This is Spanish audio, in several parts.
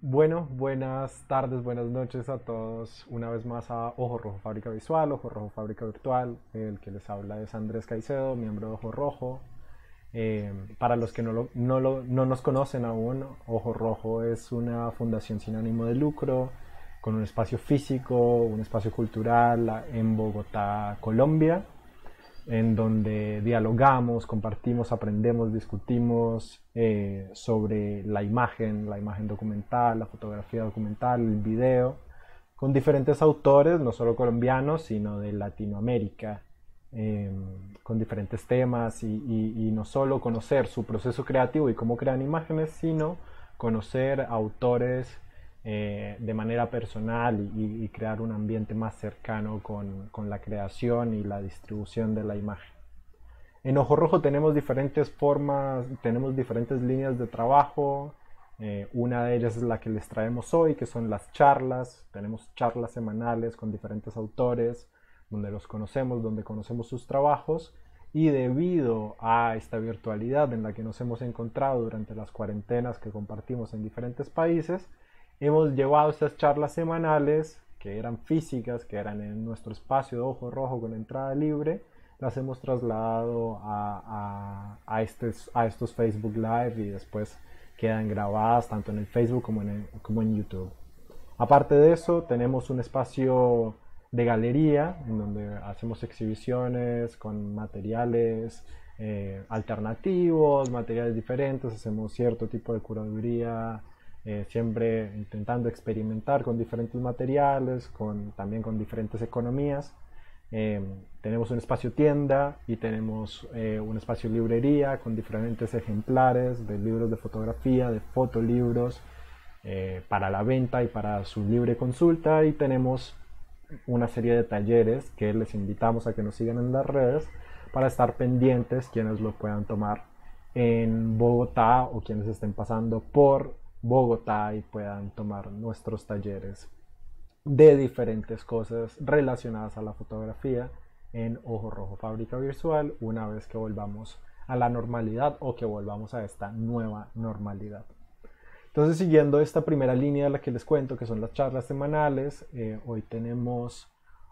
Bueno, buenas tardes, buenas noches a todos. Una vez más a Ojo Rojo Fábrica Visual, Ojo Rojo Fábrica Virtual. El que les habla es Andrés Caicedo, miembro de Ojo Rojo. Eh, para los que no, lo, no, lo, no nos conocen aún, Ojo Rojo es una fundación sin ánimo de lucro, con un espacio físico, un espacio cultural en Bogotá, Colombia en donde dialogamos, compartimos, aprendemos, discutimos eh, sobre la imagen, la imagen documental, la fotografía documental, el video, con diferentes autores, no solo colombianos, sino de Latinoamérica, em, con diferentes temas y no solo conocer su proceso creativo y cómo crean imágenes, sino conocer autores eh, de manera personal y, crear un ambiente más cercano con, la creación y la distribución de la imagen. En Ojo Rojo tenemos diferentes formas, tenemos diferentes líneas de trabajo. Eh, una de ellas es la que les traemos hoy, que son las charlas. Tenemos charlas semanales con diferentes autores, donde los conocemos, donde conocemos sus trabajos. Y debido a esta virtualidad en la que nos hemos encontrado durante las cuarentenas que compartimos en diferentes países, hemos llevado estas charlas semanales, que eran físicas, que eran en nuestro espacio de ojo rojo con entrada libre, las hemos trasladado a, a, estos Facebook Live y después quedan grabadas tanto en el Facebook como en, como en YouTube. Aparte de eso, tenemos un espacio de galería en donde hacemos exhibiciones con materiales eh, alternativos, materiales diferentes, hacemos cierto tipo de curaduría eh, siempre intentando experimentar con diferentes materiales, con, también con diferentes economías. Em, tenemos un espacio tienda y tenemos eh, un espacio librería con diferentes ejemplares de libros de fotografía, de fotolibros eh, para la venta y para su libre consulta. Y tenemos una serie de talleres que les invitamos a que nos sigan en las redes para estar pendientes quienes lo puedan tomar en Bogotá o quienes estén pasando por Bogotá y puedan tomar nuestros talleres de diferentes cosas relacionadas a la fotografía en Ojo Rojo Fábrica Virtual una vez que volvamos a la normalidad o que volvamos a esta nueva normalidad. Entonces, siguiendo esta primera línea de la que les cuento, que son las charlas semanales, eh, hoy tenemos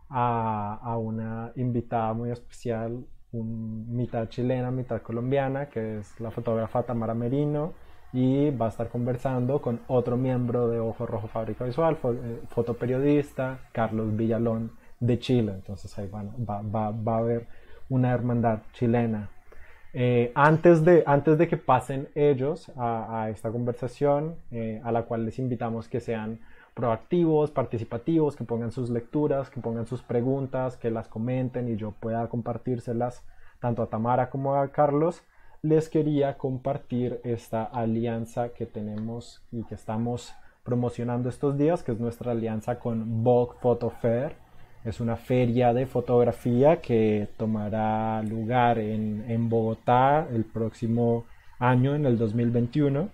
a, una invitada muy especial, mitad chilena, mitad colombiana, que es la fotógrafa Tamara Merino y va a estar conversando con otro miembro de Ojo Rojo Fábrica Visual, eh, fotoperiodista Carlos Villalón de Chile. Entonces ahí va, a haber una hermandad chilena. Eh, antes, de, antes de que pasen ellos a, esta conversación, eh, a la cual les invitamos que sean proactivos, participativos, que pongan sus lecturas, que pongan sus preguntas, que las comenten y yo pueda compartírselas tanto a Tamara como a Carlos les quería compartir esta alianza que tenemos y que estamos promocionando estos días, que es nuestra alianza con Vogue Photo Fair. Es una feria de fotografía que tomará lugar en, en Bogotá el próximo año, en el 2021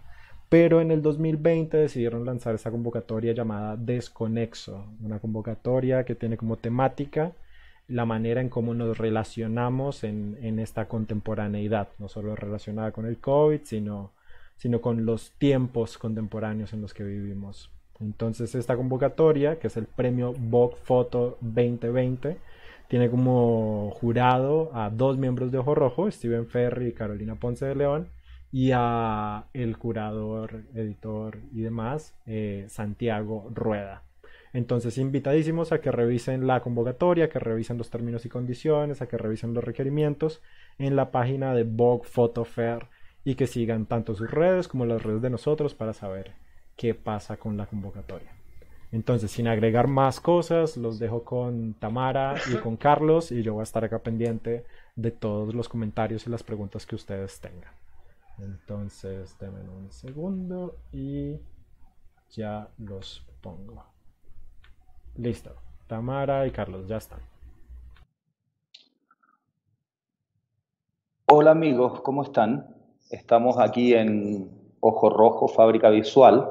pero en el 2020 decidieron lanzar esa convocatoria llamada Desconexo, una convocatoria que tiene como temática la manera en cómo nos relacionamos en, esta contemporaneidad, no solo relacionada con el COVID, sino, con los tiempos contemporáneos en los que vivimos. Entonces esta convocatoria, que es el premio Vogue Foto 2020, tiene como jurado a dos miembros de Ojo Rojo, Steven Ferry y Carolina Ponce de León, y a el curador, editor y demás, eh, Santiago Rueda. Entonces, invitadísimos a que revisen la convocatoria, que revisen los términos y condiciones, a que revisen los requerimientos en la página de Vogue Photo Fair y que sigan tanto sus redes como las redes de nosotros para saber qué pasa con la convocatoria. Entonces, sin agregar más cosas, los dejo con Tamara y con Carlos y yo voy a estar acá pendiente de todos los comentarios y las preguntas que ustedes tengan. Entonces, denme un segundo y ya los pongo. Listo. Tamara y Carlos, ya están. Hola amigos, ¿cómo están? Estamos aquí en Ojo Rojo, fábrica visual,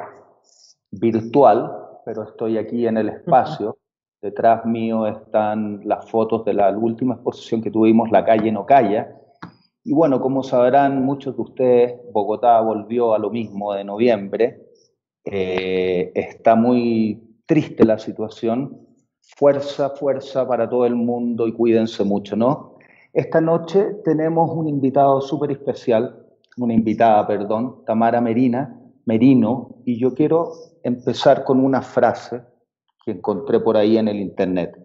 virtual, pero estoy aquí en el espacio. Detrás mío están las fotos de la última exposición que tuvimos, La calle no Y bueno, como sabrán muchos de ustedes, Bogotá volvió a lo mismo de noviembre. Eh, está muy triste la situación. Fuerza, fuerza para todo el mundo y cuídense mucho, ¿no? Esta noche tenemos un invitado súper especial, una invitada, perdón, Tamara Merina, Merino, y yo quiero empezar con una frase que encontré por ahí en el internet.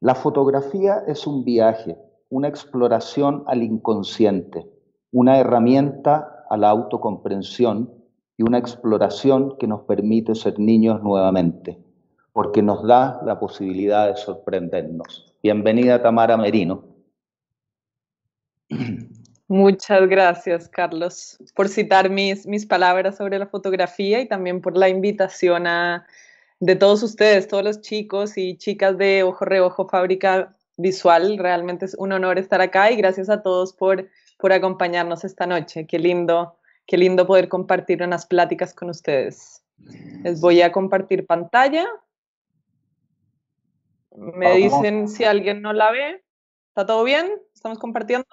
La fotografía es un viaje, una exploración al inconsciente, una herramienta a la autocomprensión y una exploración que nos permite ser niños nuevamente, porque nos da la posibilidad de sorprendernos. Bienvenida Tamara Merino. Muchas gracias, Carlos, por citar mis, mis palabras sobre la fotografía y también por la invitación a, de todos ustedes, todos los chicos y chicas de Ojo Reojo Fábrica Visual. Realmente es un honor estar acá y gracias a todos por, por acompañarnos esta noche. Qué lindo Qué lindo poder compartir unas pláticas con ustedes. Les voy a compartir pantalla. Me dicen si alguien no la ve. ¿Está todo bien? ¿Estamos compartiendo?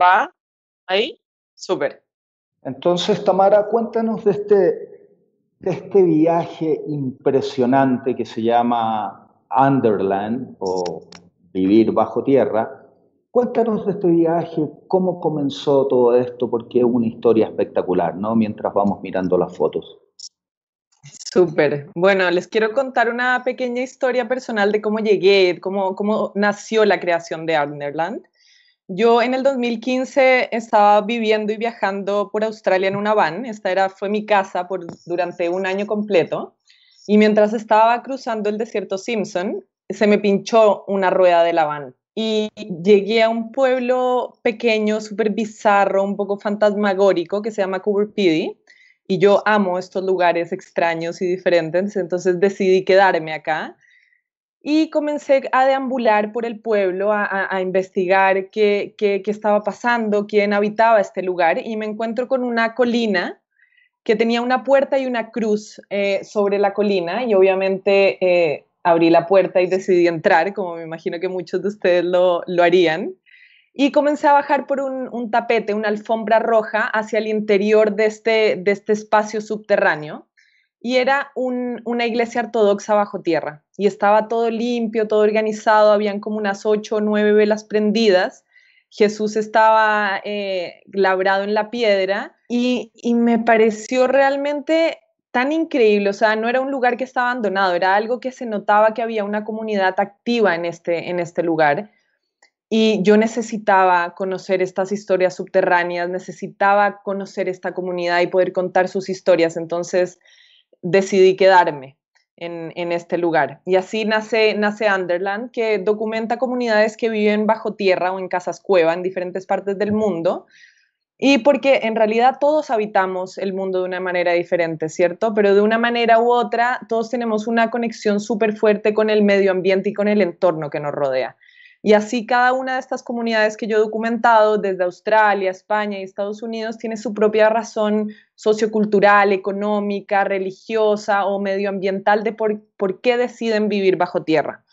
¿Va? ¿Ahí? Súper. Entonces, Tamara, cuéntanos de este, de este viaje impresionante que se llama Underland o Vivir bajo tierra Cuéntanos de este viaje, cómo comenzó todo esto, porque es una historia espectacular, ¿no? Mientras vamos mirando las fotos. Súper. Bueno, les quiero contar una pequeña historia personal de cómo llegué, cómo, cómo nació la creación de underland Yo en el 2015 estaba viviendo y viajando por Australia en una van. Esta era, fue mi casa por, durante un año completo. Y mientras estaba cruzando el desierto Simpson, se me pinchó una rueda de la van y llegué a un pueblo pequeño, súper bizarro, un poco fantasmagórico que se llama Pedy. y yo amo estos lugares extraños y diferentes, entonces decidí quedarme acá y comencé a deambular por el pueblo, a, investigar qué, estaba pasando, quién habitaba este lugar y me encuentro con una colina que tenía una puerta y una cruz eh, sobre la colina y obviamente eh, abrí la puerta y decidí entrar, como me imagino que muchos de ustedes lo, harían. Y comencé a bajar por un, tapete, una alfombra roja, hacia el interior de este, de este espacio subterráneo. Y era una iglesia ortodoxa bajo tierra. Y estaba todo limpio, todo organizado, habían como unas ocho o nueve velas prendidas. Jesús estaba eh, labrado en la piedra y, y me pareció realmente tan increíble, o sea, no era un lugar que estaba abandonado, era algo que se notaba que había una comunidad activa en este, en este lugar. Y yo necesitaba conocer estas historias subterráneas, necesitaba conocer esta comunidad y poder contar sus historias. Entonces decidí quedarme en, este lugar. Y así nace, nace Underland, que documenta comunidades que viven bajo tierra o en casas cueva en diferentes partes del mundo, y porque en realidad todos habitamos el mundo de una manera diferente, ¿cierto? Pero de una manera u otra, todos tenemos una conexión súper fuerte con el medio ambiente y con el entorno que nos rodea. Y así cada una de estas comunidades que yo he documentado, desde Australia, España y Estados Unidos, tiene su propia razón sociocultural, económica, religiosa o medioambiental de por, por qué deciden vivir bajo tierra.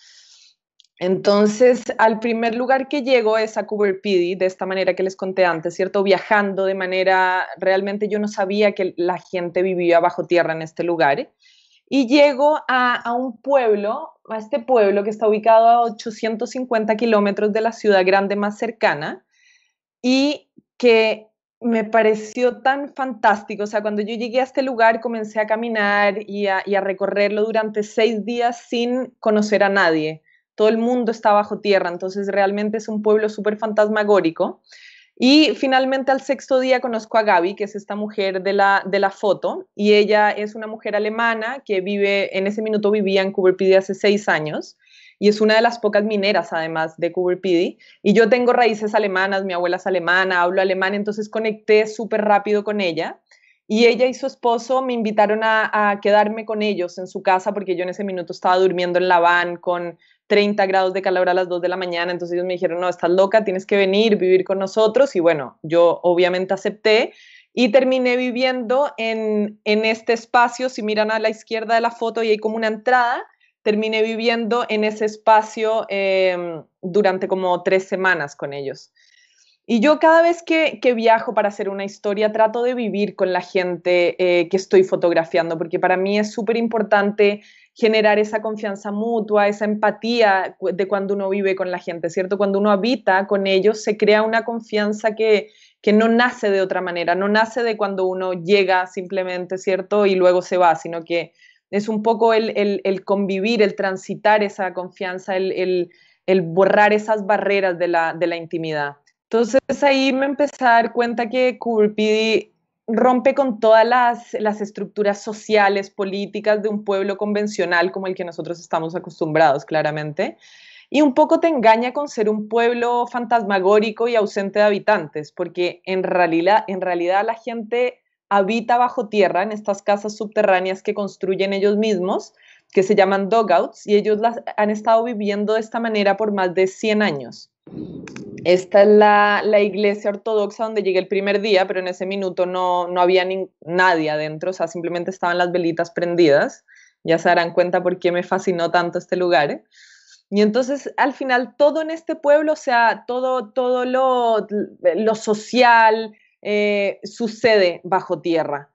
Entonces, al primer lugar que llego es a Cooper de esta manera que les conté antes, ¿cierto? Viajando de manera, realmente yo no sabía que la gente vivía bajo tierra en este lugar. Y llego a, un pueblo, a este pueblo que está ubicado a 850 kilómetros de la ciudad grande más cercana y que me pareció tan fantástico. O sea, cuando yo llegué a este lugar comencé a caminar y a recorrerlo durante seis días sin conocer a nadie todo el mundo está bajo tierra, entonces realmente es un pueblo súper fantasmagórico. Y finalmente al sexto día conozco a Gaby, que es esta mujer de la, de la foto, y ella es una mujer alemana que vive, en ese minuto vivía en Cooper hace seis años, y es una de las pocas mineras además de Cooper Y yo tengo raíces alemanas, mi abuela es alemana, hablo alemán, entonces conecté súper rápido con ella. Y ella y su esposo me invitaron a, a, quedarme con ellos en su casa porque yo en ese minuto estaba durmiendo en la van con 30 grados de calor a las 2 de la mañana, entonces ellos me dijeron, no, estás loca, tienes que venir, vivir con nosotros, y bueno, yo obviamente acepté y terminé viviendo en, este espacio, si miran a la izquierda de la foto y hay como una entrada, terminé viviendo en ese espacio em, durante como tres semanas con ellos. Y yo cada vez que, viajo para hacer una historia trato de vivir con la gente eh, que estoy fotografiando, porque para mí es súper importante generar esa confianza mutua, esa empatía de cuando uno vive con la gente, ¿cierto? Cuando uno habita con ellos, se crea una confianza que, no nace de otra manera, no nace de cuando uno llega simplemente, ¿cierto? Y luego se va, sino que es un poco el, convivir, el transitar esa confianza, el, borrar esas barreras de la, de la, intimidad. Entonces ahí me empecé a dar cuenta que Curpidi, rompe con todas las, estructuras sociales, políticas de un pueblo convencional como el que nosotros estamos acostumbrados, claramente. Y un poco te engaña con ser un pueblo fantasmagórico y ausente de habitantes, porque en realidad, la gente habita bajo tierra en estas casas subterráneas que construyen ellos mismos, que se llaman dogouts, y ellos las han estado viviendo de esta manera por más de 100 años. Esta es la, iglesia ortodoxa donde llegué el primer día, pero en ese minuto no, había nadie adentro, o sea, simplemente estaban las velitas prendidas. Ya se darán cuenta por qué me fascinó tanto este lugar. ¿eh? Y entonces, al final, todo en este pueblo, o sea, todo, todo lo, social eh, sucede bajo tierra.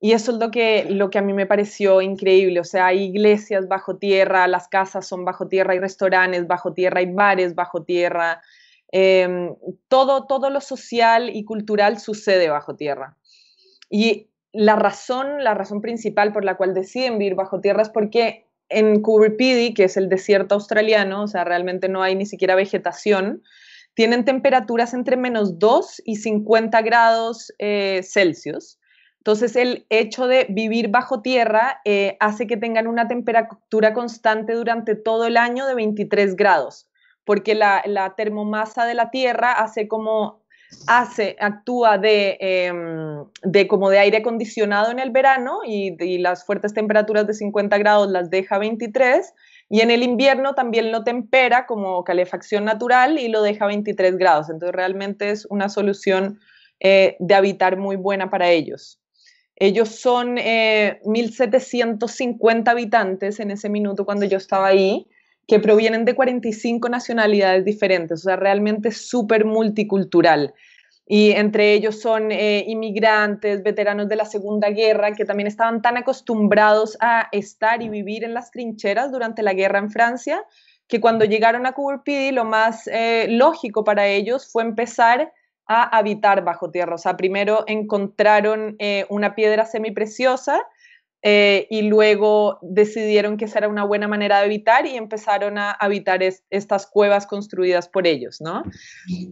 Y eso es lo que, lo que a mí me pareció increíble. O sea, hay iglesias bajo tierra, las casas son bajo tierra, hay restaurantes bajo tierra, hay bares bajo tierra. Em, todo, todo lo social y cultural sucede bajo tierra. Y la razón, la razón principal por la cual deciden vivir bajo tierra es porque en Pedy, que es el desierto australiano, o sea, realmente no hay ni siquiera vegetación, tienen temperaturas entre menos 2 y 50 grados eh, Celsius entonces, el hecho de vivir bajo tierra eh, hace que tengan una temperatura constante durante todo el año de 23 grados, porque la, termomasa de la tierra hace como hace, actúa de, em, como de aire acondicionado en el verano y, las fuertes temperaturas de 50 grados las deja 23 y en el invierno también lo tempera como calefacción natural y lo deja 23 grados. Entonces realmente es una solución eh, de habitar muy buena para ellos. Ellos son 1.750 eh, habitantes en ese minuto cuando yo estaba ahí, que provienen de 45 nacionalidades diferentes, o sea, realmente súper multicultural. Y entre ellos son eh, inmigrantes, veteranos de la Segunda Guerra, que también estaban tan acostumbrados a estar y vivir en las trincheras durante la guerra en Francia, que cuando llegaron a Coubertin lo más eh, lógico para ellos fue empezar a habitar bajo tierra. O sea, primero encontraron eh, una piedra semipreciosa eh, y luego decidieron que esa era una buena manera de habitar y empezaron a habitar estas cuevas construidas por ellos, ¿no?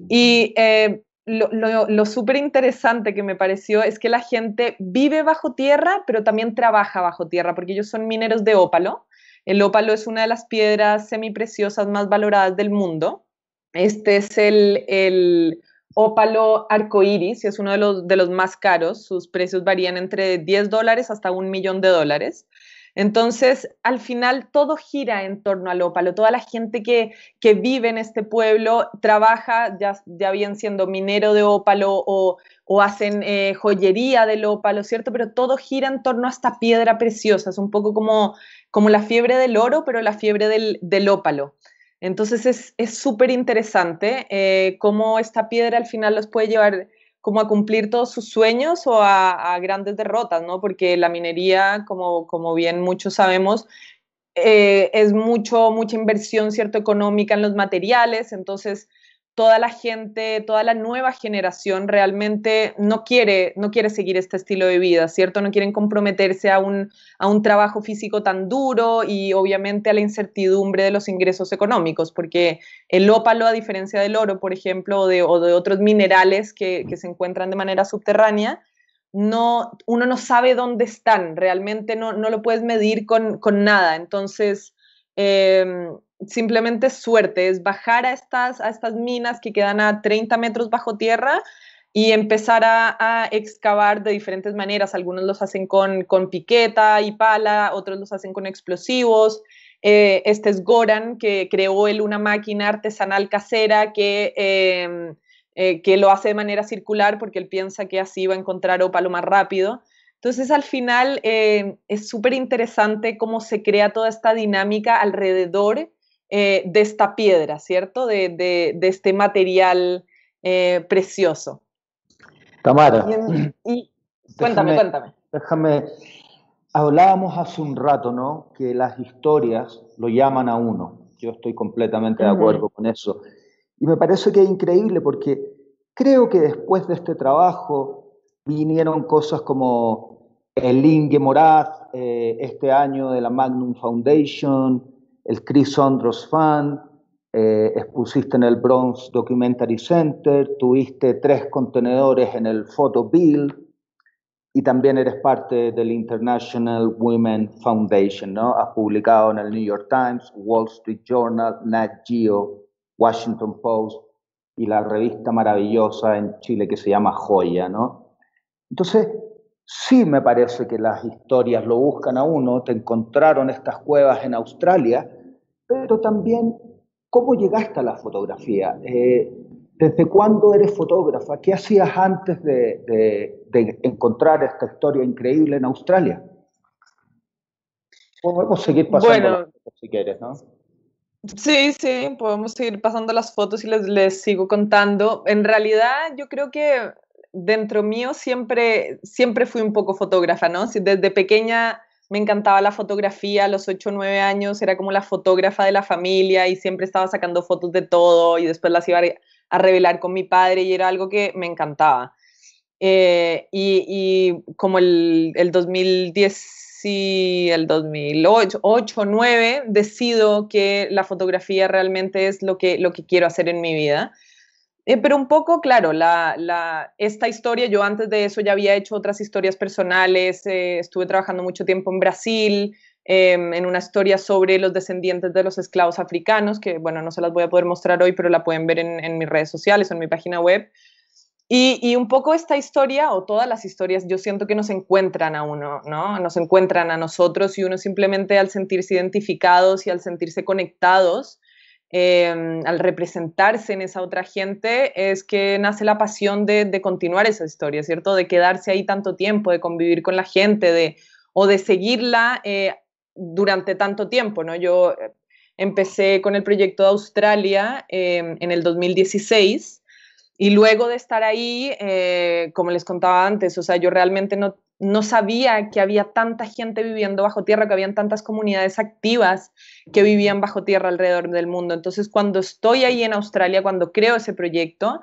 Y eh, lo, súper interesante que me pareció es que la gente vive bajo tierra, pero también trabaja bajo tierra, porque ellos son mineros de ópalo. El ópalo es una de las piedras semipreciosas más valoradas del mundo. Este es el, el Ópalo y es uno de los, de los más caros, sus precios varían entre 10 dólares hasta un millón de dólares. Entonces, al final todo gira en torno al ópalo. Toda la gente que, vive en este pueblo trabaja, ya, ya bien siendo minero de ópalo o, hacen eh, joyería del ópalo, ¿cierto? Pero todo gira en torno a esta piedra preciosa. Es un poco como, como la fiebre del oro, pero la fiebre del, del ópalo. Entonces es súper interesante eh, cómo esta piedra al final los puede llevar como a cumplir todos sus sueños o a, grandes derrotas, ¿no? Porque la minería, como, como bien muchos sabemos, eh, es mucho, mucha inversión, ¿cierto?, económica en los materiales, entonces toda la gente, toda la nueva generación realmente no quiere, no quiere seguir este estilo de vida, ¿cierto? No quieren comprometerse a un, a un trabajo físico tan duro y obviamente a la incertidumbre de los ingresos económicos, porque el ópalo, a diferencia del oro, por ejemplo, o de, otros minerales que, se encuentran de manera subterránea, no, uno no sabe dónde están, realmente no, no lo puedes medir con, nada. Entonces, em, simplemente suerte, es bajar a estas, a estas minas que quedan a 30 metros bajo tierra y empezar a, excavar de diferentes maneras. Algunos los hacen con, con piqueta y pala, otros los hacen con explosivos. Eh, este es Goran, que creó él una máquina artesanal casera que, em, eh, que lo hace de manera circular porque él piensa que así va a encontrar ópalo más rápido. Entonces, al final, eh, es súper interesante cómo se crea toda esta dinámica alrededor eh, de esta piedra, ¿cierto? De, este material eh, precioso. Tamara. Y, cuéntame, cuéntame. Déjame. Hablábamos hace un rato, ¿no? Que las historias lo llaman a uno. Yo estoy completamente de acuerdo con eso. Y me parece que es increíble porque creo que después de este trabajo vinieron cosas como el Inge Moraz, eh, este año de la Magnum Foundation, el Chris Andros Fan, eh, expusiste en el Bronx Documentary Center, tuviste tres contenedores en el Photo Bill y también eres parte del International Women Foundation, ¿no? Has publicado en el New York Times, Wall Street Journal, Nat Geo, Washington Post y la revista maravillosa en Chile que se llama Joya, ¿no? Entonces, sí me parece que las historias lo buscan a uno, te encontraron estas cuevas en Australia pero también cómo llegaste a la fotografía. Eh, ¿Desde cuándo eres fotógrafa? ¿Qué hacías antes de, encontrar esta historia increíble en Australia? Podemos seguir pasando las fotos si quieres, ¿no? Sí, sí, podemos seguir pasando las fotos y les, les sigo contando. En realidad, yo creo que dentro mío siempre, siempre fui un poco fotógrafa, ¿no? Desde pequeña me encantaba la fotografía, a los 8 o 9 años era como la fotógrafa de la familia y siempre estaba sacando fotos de todo y después las iba a revelar con mi padre y era algo que me encantaba. Eh, y, como el, el 2010 y el 2008, 9, decido que la fotografía realmente es lo que, lo que quiero hacer en mi vida. Eh, pero un poco, claro, esta historia, yo antes de eso ya había hecho otras historias personales, eh, estuve trabajando mucho tiempo en Brasil, em, en una historia sobre los descendientes de los esclavos africanos, que bueno, no se las voy a poder mostrar hoy, pero la pueden ver en, mis redes sociales o en mi página web. Y, y, un poco esta historia, o todas las historias, yo siento que nos encuentran a uno, ¿no? Nos encuentran a nosotros y uno simplemente al sentirse identificados y al sentirse conectados, Em, al representarse en esa otra gente, es que nace la pasión de, continuar esa historia, ¿cierto? De quedarse ahí tanto tiempo, de convivir con la gente, de, o de seguirla eh, durante tanto tiempo, ¿no? Yo eh, empecé con el proyecto de Australia em, en el 2016. Y luego de estar ahí, eh, como les contaba antes, o sea, yo realmente no, no sabía que había tanta gente viviendo bajo tierra, que habían tantas comunidades activas que vivían bajo tierra alrededor del mundo. Entonces, cuando estoy ahí en Australia, cuando creo ese proyecto,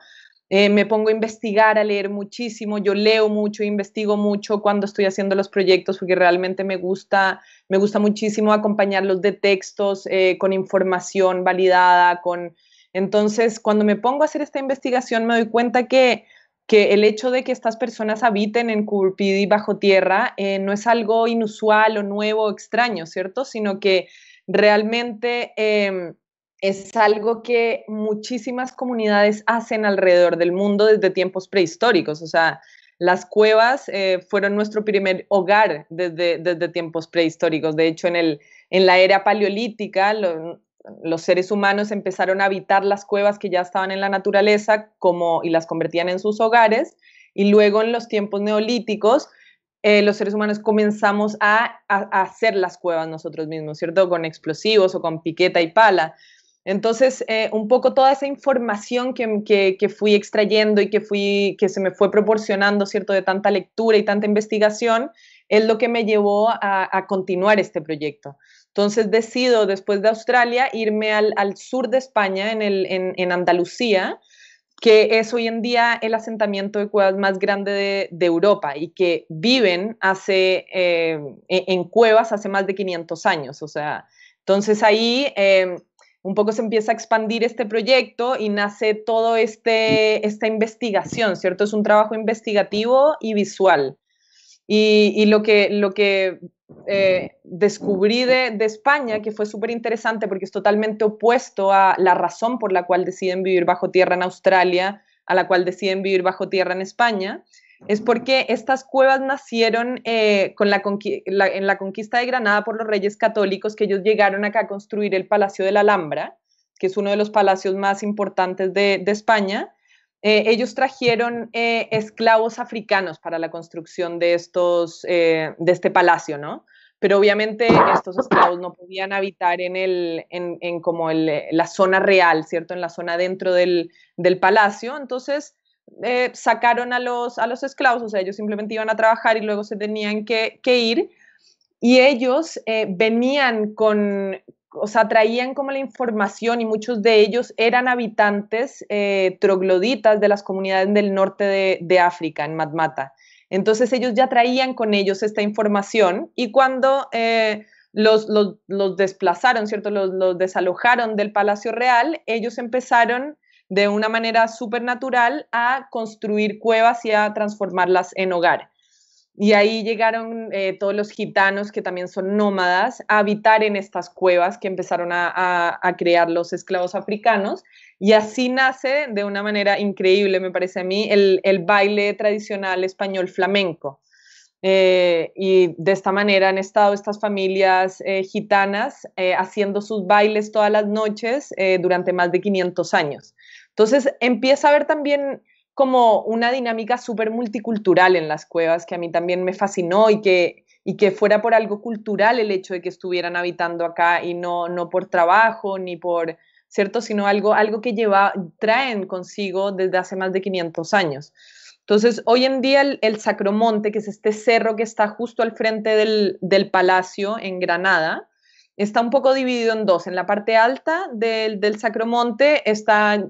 eh, me pongo a investigar, a leer muchísimo, yo leo mucho, investigo mucho cuando estoy haciendo los proyectos porque realmente me gusta, me gusta muchísimo acompañarlos de textos, eh, con información validada, con... Entonces, cuando me pongo a hacer esta investigación, me doy cuenta que que el hecho de que estas personas habiten en Curpidi bajo tierra eh, no es algo inusual o nuevo o extraño, ¿cierto? Sino que realmente em, es algo que muchísimas comunidades hacen alrededor del mundo desde tiempos prehistóricos. O sea, las cuevas eh, fueron nuestro primer hogar desde, desde, tiempos prehistóricos. De hecho, en, el, en la era paleolítica, los seres humanos empezaron a habitar las cuevas que ya estaban en la naturaleza y las convertían en sus hogares. Y luego en los tiempos neolíticos, eh, los seres humanos comenzamos a, hacer las cuevas nosotros mismos, ¿cierto? Con explosivos o con piqueta y pala. Entonces, eh, un poco toda esa información que, fui extrayendo y que, se me fue proporcionando, ¿cierto? De tanta lectura y tanta investigación, es lo que me llevó a continuar este proyecto. Entonces decido después de Australia irme al, sur de España, en, Andalucía, que es hoy en día el asentamiento de cuevas más grande de, Europa y que viven hace, eh, e, en cuevas hace más de 500 años. O sea, entonces ahí em, un poco se empieza a expandir este proyecto y nace toda este, esta investigación, ¿cierto? Es un trabajo investigativo y visual. Y, lo que, eh, descubrí de, España, que fue súper interesante porque es totalmente opuesto a la razón por la cual deciden vivir bajo tierra en Australia, a la cual deciden vivir bajo tierra en España, es porque estas cuevas nacieron eh, en la conquista de Granada por los reyes católicos, que ellos llegaron acá a construir el Palacio de la Alhambra, que es uno de los palacios más importantes de España eh, ellos trajeron eh, esclavos africanos para la construcción de, estos, eh, de este palacio, ¿no? Pero obviamente estos esclavos no podían habitar en, el, como la zona real, ¿cierto? En la zona dentro del, palacio. Entonces sacaron a los, a los esclavos, o sea, ellos simplemente iban a trabajar y luego se tenían que ir. Y ellos venían con, o sea, traían como la información y muchos de ellos eran habitantes eh, trogloditas de las comunidades del norte de, África, en Matmata. Entonces ellos ya traían con ellos esta información y cuando eh, los, desplazaron, ¿cierto? Los, los, desalojaron del Palacio Real, ellos empezaron de una manera supernatural a construir cuevas y a transformarlas en hogar. Y ahí llegaron eh, todos los gitanos, que también son nómadas, a habitar en estas cuevas que empezaron a, crear los esclavos africanos. Y así nace de una manera increíble, me parece a mí, el, baile tradicional español flamenco. Eh, y de esta manera han estado estas familias eh, gitanas haciendo sus bailes todas las noches durante más de 500 años. Entonces empieza a haber también como una dinámica súper multicultural en las cuevas que a mí también me fascinó y que, y que fuera por algo cultural el hecho de que estuvieran habitando acá y no, no por trabajo ni por, ¿cierto? Sino algo, algo que lleva, traen consigo desde hace más de 500 años. Entonces, hoy en día el, el Sacromonte, que es este cerro que está justo al frente del, palacio en Granada, está un poco dividido en dos. En la parte alta del, del Sacromonte está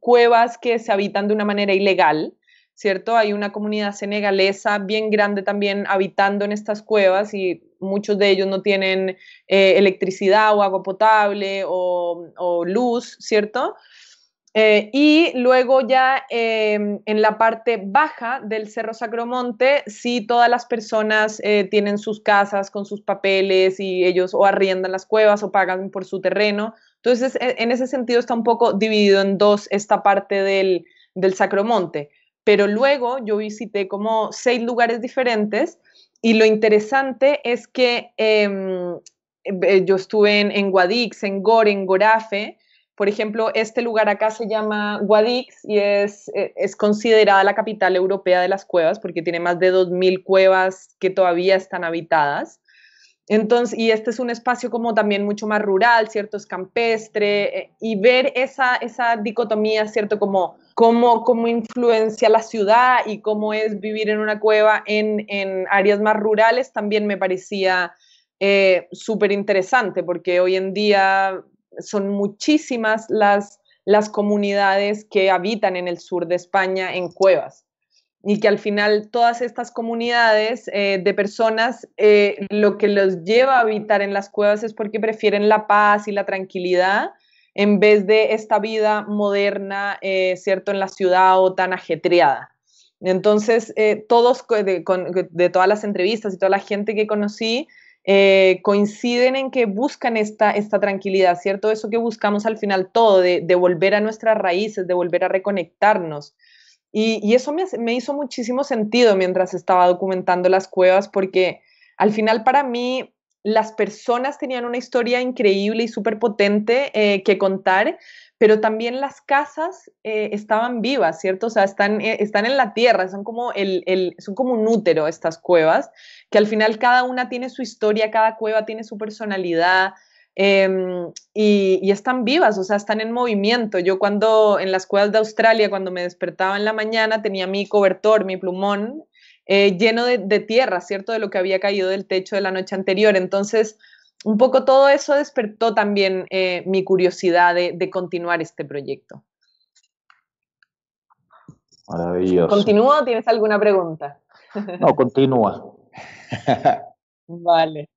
cuevas que se habitan de una manera ilegal, ¿cierto? Hay una comunidad senegalesa bien grande también habitando en estas cuevas y muchos de ellos no tienen eh, electricidad o agua potable o, luz, ¿cierto? Eh, y luego ya em, en la parte baja del Cerro Sacromonte, sí todas las personas eh, tienen sus casas con sus papeles y ellos o arriendan las cuevas o pagan por su terreno. Entonces, e, en ese sentido está un poco dividido en dos esta parte del, del Sacromonte. Pero luego yo visité como seis lugares diferentes y lo interesante es que em, em, eh, yo estuve en, Guadix, en Gore, en Gorafe. Por ejemplo, este lugar acá se llama Guadix y es, e, es considerada la capital europea de las cuevas porque tiene más de 2.000 cuevas que todavía están habitadas. Entonces, y este es un espacio como también mucho más rural, ¿cierto? Es campestre, eh, y ver esa, dicotomía, ¿cierto? Como cómo, influencia la ciudad y cómo es vivir en una cueva en, áreas más rurales, también me parecía eh, súper interesante, porque hoy en día son muchísimas las, las comunidades que habitan en el sur de España en cuevas y que al final todas estas comunidades eh, de personas eh, lo que los lleva a habitar en las cuevas es porque prefieren la paz y la tranquilidad en vez de esta vida moderna, eh, ¿cierto?, en la ciudad o tan ajetreada. Entonces, todos de, todas las entrevistas y toda la gente que conocí coinciden en que buscan esta, esta tranquilidad, ¿cierto? Eso que buscamos al final todo, de, de volver a nuestras raíces, de volver a reconectarnos. Y, eso me, hizo muchísimo sentido mientras estaba documentando las cuevas, porque al final para mí las personas tenían una historia increíble y súper potente eh, que contar, pero también las casas eh, estaban vivas, ¿cierto? O sea, están, eh, están en la tierra, son como, el, son como un útero estas cuevas, que al final cada una tiene su historia, cada cueva tiene su personalidad, Em, y, están vivas, o sea, están en movimiento. Yo cuando en las cuevas de Australia, cuando me despertaba en la mañana, tenía mi cobertor, mi plumón eh, lleno de, tierra, ¿cierto? De lo que había caído del techo de la noche anterior. Entonces, un poco todo eso despertó también eh, mi curiosidad de, continuar este proyecto. Maravilloso. ¿Continúa o tienes alguna pregunta? No, continúa. vale.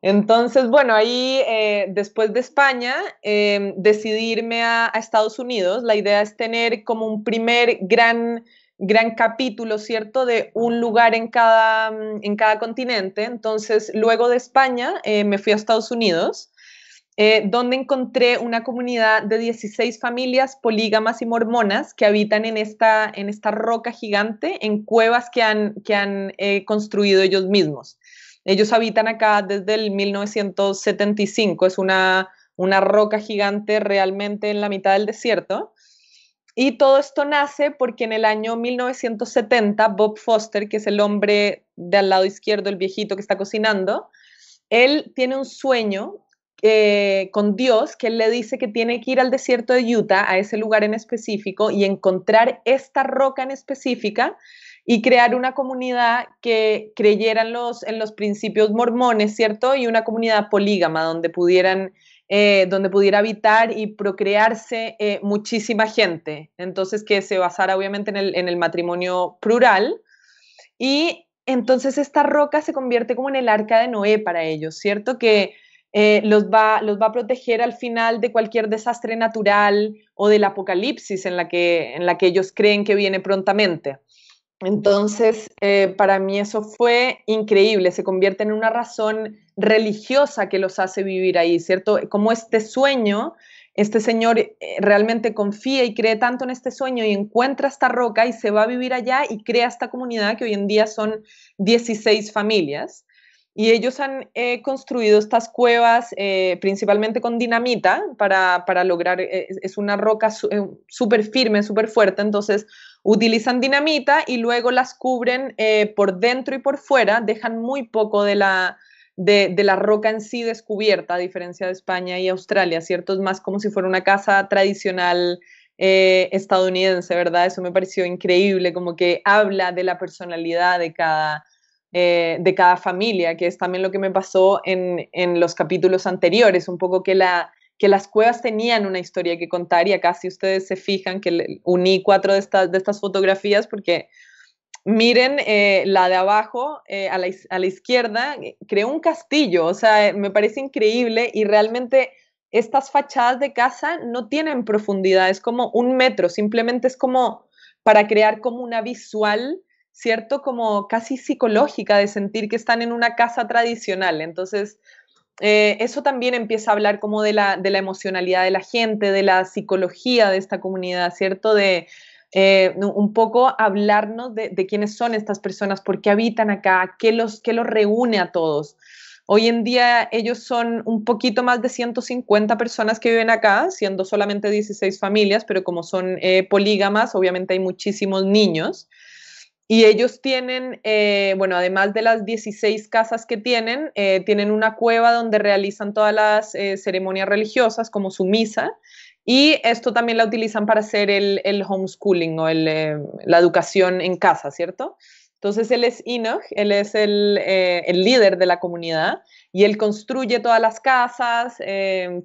Entonces, bueno, ahí eh, después de España eh, decidí irme a, Estados Unidos. La idea es tener como un primer gran, gran capítulo, ¿cierto?, de un lugar en cada, mm, continente. Entonces, luego de España eh, me fui a Estados Unidos. Eh, donde encontré una comunidad de 16 familias polígamas y mormonas que habitan en esta, en esta roca gigante, en cuevas que han, construido ellos mismos. Ellos habitan acá desde el 1975, es una, una roca gigante realmente en la mitad del desierto. Y todo esto nace porque en el año 1970 Bob Foster, que es el hombre de al lado izquierdo, el viejito que está cocinando, él tiene un sueño eh, con Dios que él le dice que tiene que ir al desierto de Utah, a ese lugar en específico, y encontrar esta roca en específica y crear una comunidad que creyeran en los, en los principios mormones, ¿cierto? Y una comunidad polígama donde pudieran... Eh, donde pudiera habitar y procrearse eh, muchísima gente. Entonces, que se basara obviamente en el, matrimonio plural. Y entonces esta roca se convierte como en el arca de Noé para ellos, ¿cierto? Que eh, los, va, los va a proteger al final de cualquier desastre natural o del apocalipsis en la que, en la que ellos creen que viene prontamente. Entonces, eh, para mí eso fue increíble, se convierte en una razón religiosa que los hace vivir ahí, ¿cierto? Como este sueño, este señor eh, realmente confía y cree tanto en este sueño y encuentra esta roca y se va a vivir allá y crea esta comunidad que hoy en día son 16 familias. Y ellos han eh, construido estas cuevas eh, principalmente con dinamita para, lograr, eh, es una roca súper firme, súper fuerte, entonces utilizan dinamita y luego las cubren por dentro y por fuera, dejan muy poco de la, de, de, la roca en sí descubierta, a diferencia de España y Australia, ¿cierto? Es más como si fuera una casa tradicional estadounidense, ¿verdad? Eso me pareció increíble, como que habla de la personalidad de cada eh, de cada familia, que es también lo que me pasó en, los capítulos anteriores, un poco que, la, que las cuevas tenían una historia que contar y acá si ustedes se fijan que uní cuatro de, de estas fotografías porque miren eh, la de abajo eh, a, la, a, la, izquierda, creó un castillo, o sea, me parece increíble y realmente estas fachadas de casa no tienen profundidad, es como un metro, simplemente es como para crear como una visual ¿cierto? Como casi psicológica de sentir que están en una casa tradicional. Entonces, eh, eso también empieza a hablar como de la, emocionalidad de la gente, de la psicología de esta comunidad, ¿cierto? De eh, un poco hablarnos de, quiénes son estas personas, por qué habitan acá, qué los, qué los reúne a todos. Hoy en día ellos son un poquito más de 150 personas que viven acá, siendo solamente 16 familias, pero como son eh, polígamas, obviamente hay muchísimos niños. Y ellos tienen, eh, bueno, además de las 16 casas que tienen, eh, tienen una cueva donde realizan todas las eh, ceremonias religiosas, como su misa, y esto también la utilizan para hacer el, homeschooling o la educación en casa, ¿cierto? Entonces él es Enoch, él es el, líder de la comunidad y él construye todas las casas,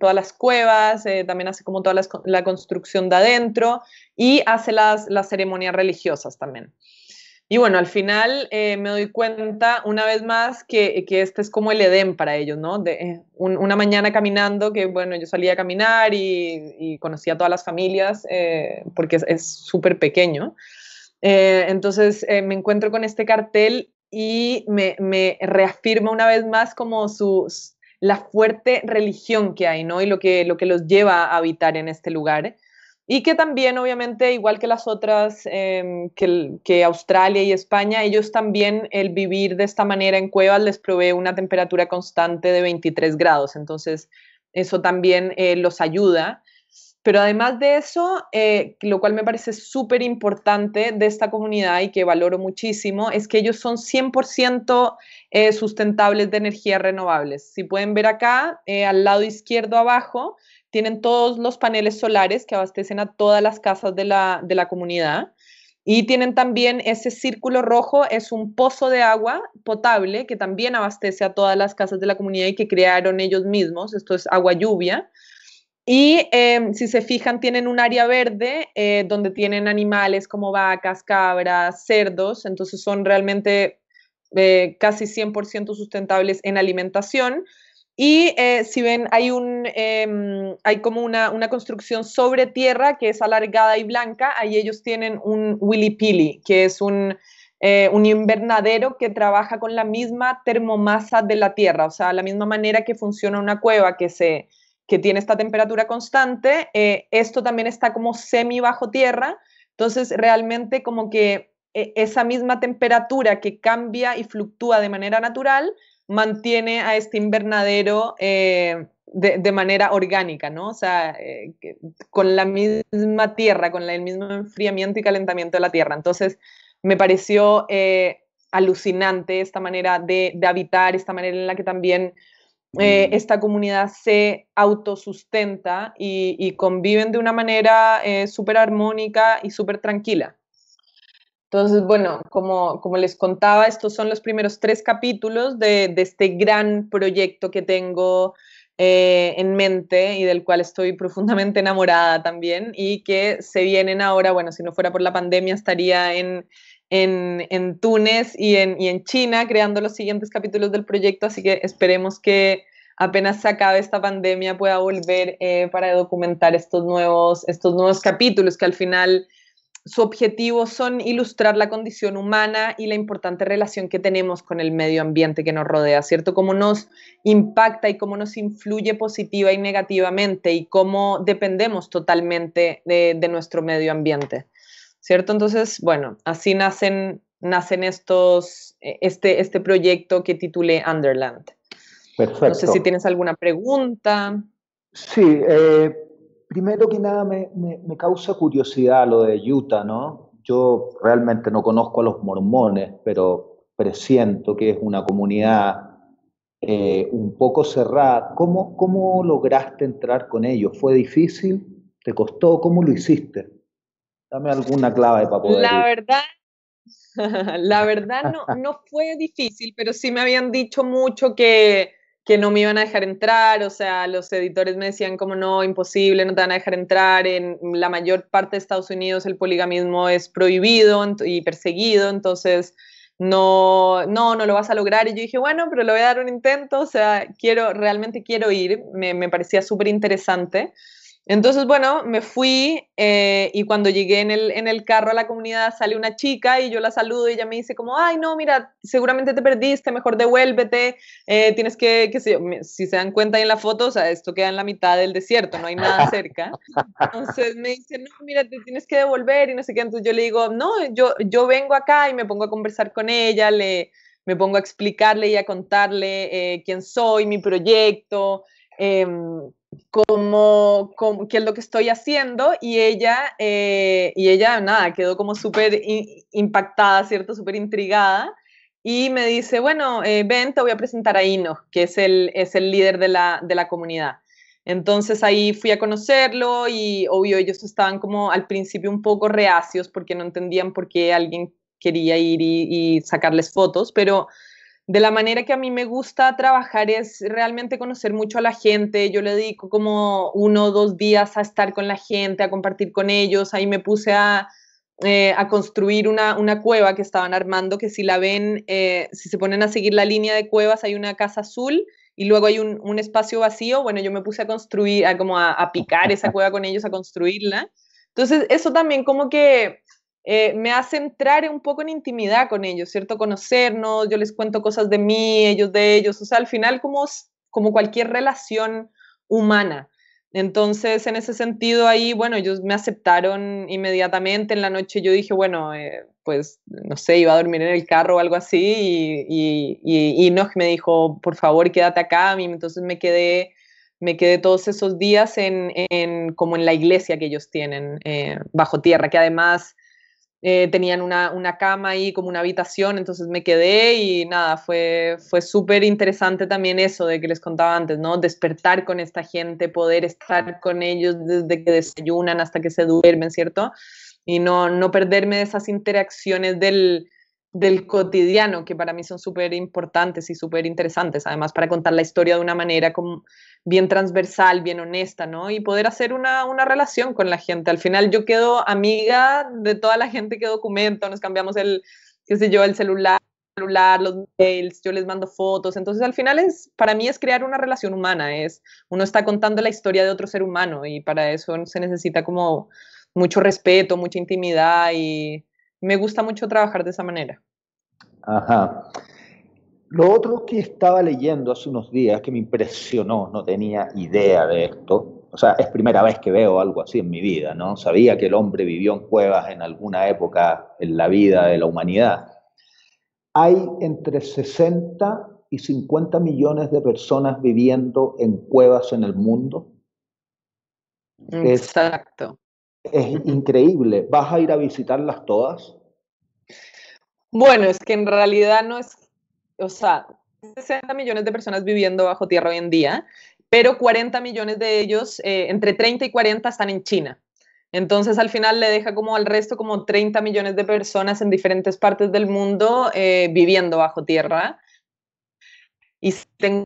todas las cuevas, también hace como toda la, construcción de adentro y hace las ceremonias religiosas también. Y bueno, al final eh, me doy cuenta una vez más que, este es como el Edén para ellos, ¿no? De, eh, una mañana caminando, que bueno, yo salía a caminar y, conocía a todas las familias eh, porque es súper pequeño. entonces me encuentro con este cartel y me, me reafirma una vez más como su, la fuerte religión que hay, ¿no? Y lo que, lo que los lleva a habitar en este lugar. Y que también, obviamente, igual que las otras, em, que, Australia y España, ellos también el vivir de esta manera en cuevas les provee una temperatura constante de 23 grados. Entonces, eso también eh, los ayuda. Pero además de eso, eh, lo cual me parece súper importante de esta comunidad y que valoro muchísimo, es que ellos son 100% eh, sustentables de energías renovables. Si pueden ver acá, al lado izquierdo abajo, tienen todos los paneles solares que abastecen a todas las casas de la, comunidad. Y tienen también ese círculo rojo, es un pozo de agua potable que también abastece a todas las casas de la comunidad y que crearon ellos mismos. Esto es agua lluvia. Y em, si se fijan, tienen un área verde eh, donde tienen animales como vacas, cabras, cerdos, entonces son realmente eh, casi 100% sustentables en alimentación. Y eh, si ven, hay, un, em, hay como una, una, construcción sobre tierra que es alargada y blanca. Ahí ellos tienen un Willy Pili, que es un, eh, un invernadero que trabaja con la misma termomasa de la tierra, o sea, la misma manera que funciona una cueva que, se, que tiene esta temperatura constante. Eh, esto también está como semi bajo tierra. Entonces, realmente como que esa misma temperatura que cambia y fluctúa de manera natural mantiene a este invernadero eh, de, manera orgánica, ¿no? O sea, eh, con la misma tierra, con el mismo enfriamiento y calentamiento de la tierra. Entonces, me pareció eh, alucinante esta manera de, habitar, esta manera en la que también mm. esta comunidad se autosustenta y, conviven de una manera eh, súper armónica y súper tranquila. Entonces, bueno, como, como les contaba, estos son los primeros tres capítulos de, este gran proyecto que tengo eh, en mente y del cual estoy profundamente enamorada también y que se vienen ahora, bueno, si no fuera por la pandemia estaría en, en, Túnez y en, en China creando los siguientes capítulos del proyecto, así que esperemos que apenas se acabe esta pandemia pueda volver eh, para documentar estos nuevos, estos nuevos capítulos que al final su objetivo son ilustrar la condición humana y la importante relación que tenemos con el medio ambiente que nos rodea, ¿cierto? Cómo nos impacta y cómo nos influye positiva y negativamente y cómo dependemos totalmente de, nuestro medio ambiente, ¿cierto? Entonces, bueno, así nacen, nacen estos, eh, este, este proyecto que titulé Underland. Perfecto. No sé si tienes alguna pregunta. Sí, eh, primero que nada me, me, causa curiosidad lo de Utah, ¿no? Yo realmente no conozco a los mormones, pero presiento que es una comunidad eh, un poco cerrada. ¿Cómo, ¿Cómo lograste entrar con ellos? ¿Fue difícil? ¿Te costó? ¿Cómo lo hiciste? Dame alguna clave para poder. La verdad, la verdad no, no fue difícil, pero sí me habían dicho mucho que, que no me iban a dejar entrar, o sea, los editores me decían como no, imposible, no te van a dejar entrar, en la mayor parte de Estados Unidos el poligamismo es prohibido y perseguido, entonces no, no, no lo vas a lograr. Y yo dije, bueno, pero lo voy a dar un intento, o sea, quiero, realmente quiero ir, me, me parecía súper interesante. Entonces, bueno, me fui eh, y cuando llegué en el, en el, carro a la comunidad sale una chica y yo la saludo y ella me dice como, ay, no, mira, seguramente te perdiste, mejor devuélvete, eh, tienes que, qué sé si se dan cuenta ahí en la foto, o sea, esto queda en la mitad del desierto, no hay nada cerca. Entonces me dice, no, mira, te tienes que devolver y no sé qué. Entonces yo le digo, no, yo, yo vengo acá y me pongo a conversar con ella, le, me pongo a explicarle y a contarle eh, quién soy, mi proyecto. Em, como, como, qué es lo que estoy haciendo y ella, eh, y ella nada, quedó como súper impactada, ¿cierto? Súper intrigada y me dice, bueno, eh, ven, te voy a presentar a Ino, que es el, es el líder de la, de la comunidad. Entonces ahí fui a conocerlo y obvio ellos estaban como al principio un poco reacios porque no entendían por qué alguien quería ir y sacarles fotos, pero de la manera que a mí me gusta trabajar es realmente conocer mucho a la gente. Yo le dedico como uno o dos días a estar con la gente, a compartir con ellos. Ahí me puse a, eh, construir una, cueva que estaban armando, que si la ven, eh, si se ponen a seguir la línea de cuevas, hay una casa azul y luego hay un, espacio vacío. Bueno, yo me puse a construir, a, como a, a picar esa cueva con ellos, a construirla. Entonces, eso también como que eh, me hace entrar un poco en intimidad con ellos, ¿cierto? Conocernos, yo les cuento cosas de mí, ellos de ellos, o sea, al final como, como cualquier relación humana. Entonces, en ese sentido, ahí, bueno, ellos me aceptaron inmediatamente. En la noche yo dije, bueno, eh, pues, no sé, iba a dormir en el carro o algo así. Y, y, me dijo, por favor, quédate acá. entonces me quedé, me quedé todos esos días en, como en la iglesia que ellos tienen, eh, bajo tierra, que además eh, tenían una, cama ahí como una habitación, entonces me quedé y nada, fue, fue súper interesante también eso de que les contaba antes, ¿no? Despertar con esta gente, poder estar con ellos desde que desayunan hasta que se duermen, ¿cierto? Y no, no perderme de esas interacciones del, del cotidiano que para mí son súper importantes y súper interesantes, además para contar la historia de una manera como, bien transversal, bien honesta, ¿no? Y poder hacer una, relación con la gente. Al final yo quedo amiga de toda la gente que documento, nos cambiamos el, qué sé yo, el celular, celular los mails, yo les mando fotos. Entonces al final es, para mí es crear una relación humana, es, uno está contando la historia de otro ser humano y para eso se necesita como mucho respeto, mucha intimidad y me gusta mucho trabajar de esa manera. Ajá. Lo otro que estaba leyendo hace unos días que me impresionó, no tenía idea de esto, o sea, es primera vez que veo algo así en mi vida, ¿no? Sabía que el hombre vivió en cuevas en alguna época en la vida de la humanidad. Hay entre 60 y 50 millones de personas viviendo en cuevas en el mundo. Exacto. Es, increíble. ¿Vas a ir a visitarlas todas? Bueno, es que en realidad no es o sea, 60 millones de personas viviendo bajo tierra hoy en día, pero 40 millones de ellos, eh, entre 30 y 40, están en China. Entonces al final le deja como al resto como 30 millones de personas en diferentes partes del mundo eh, viviendo bajo tierra. Y tengo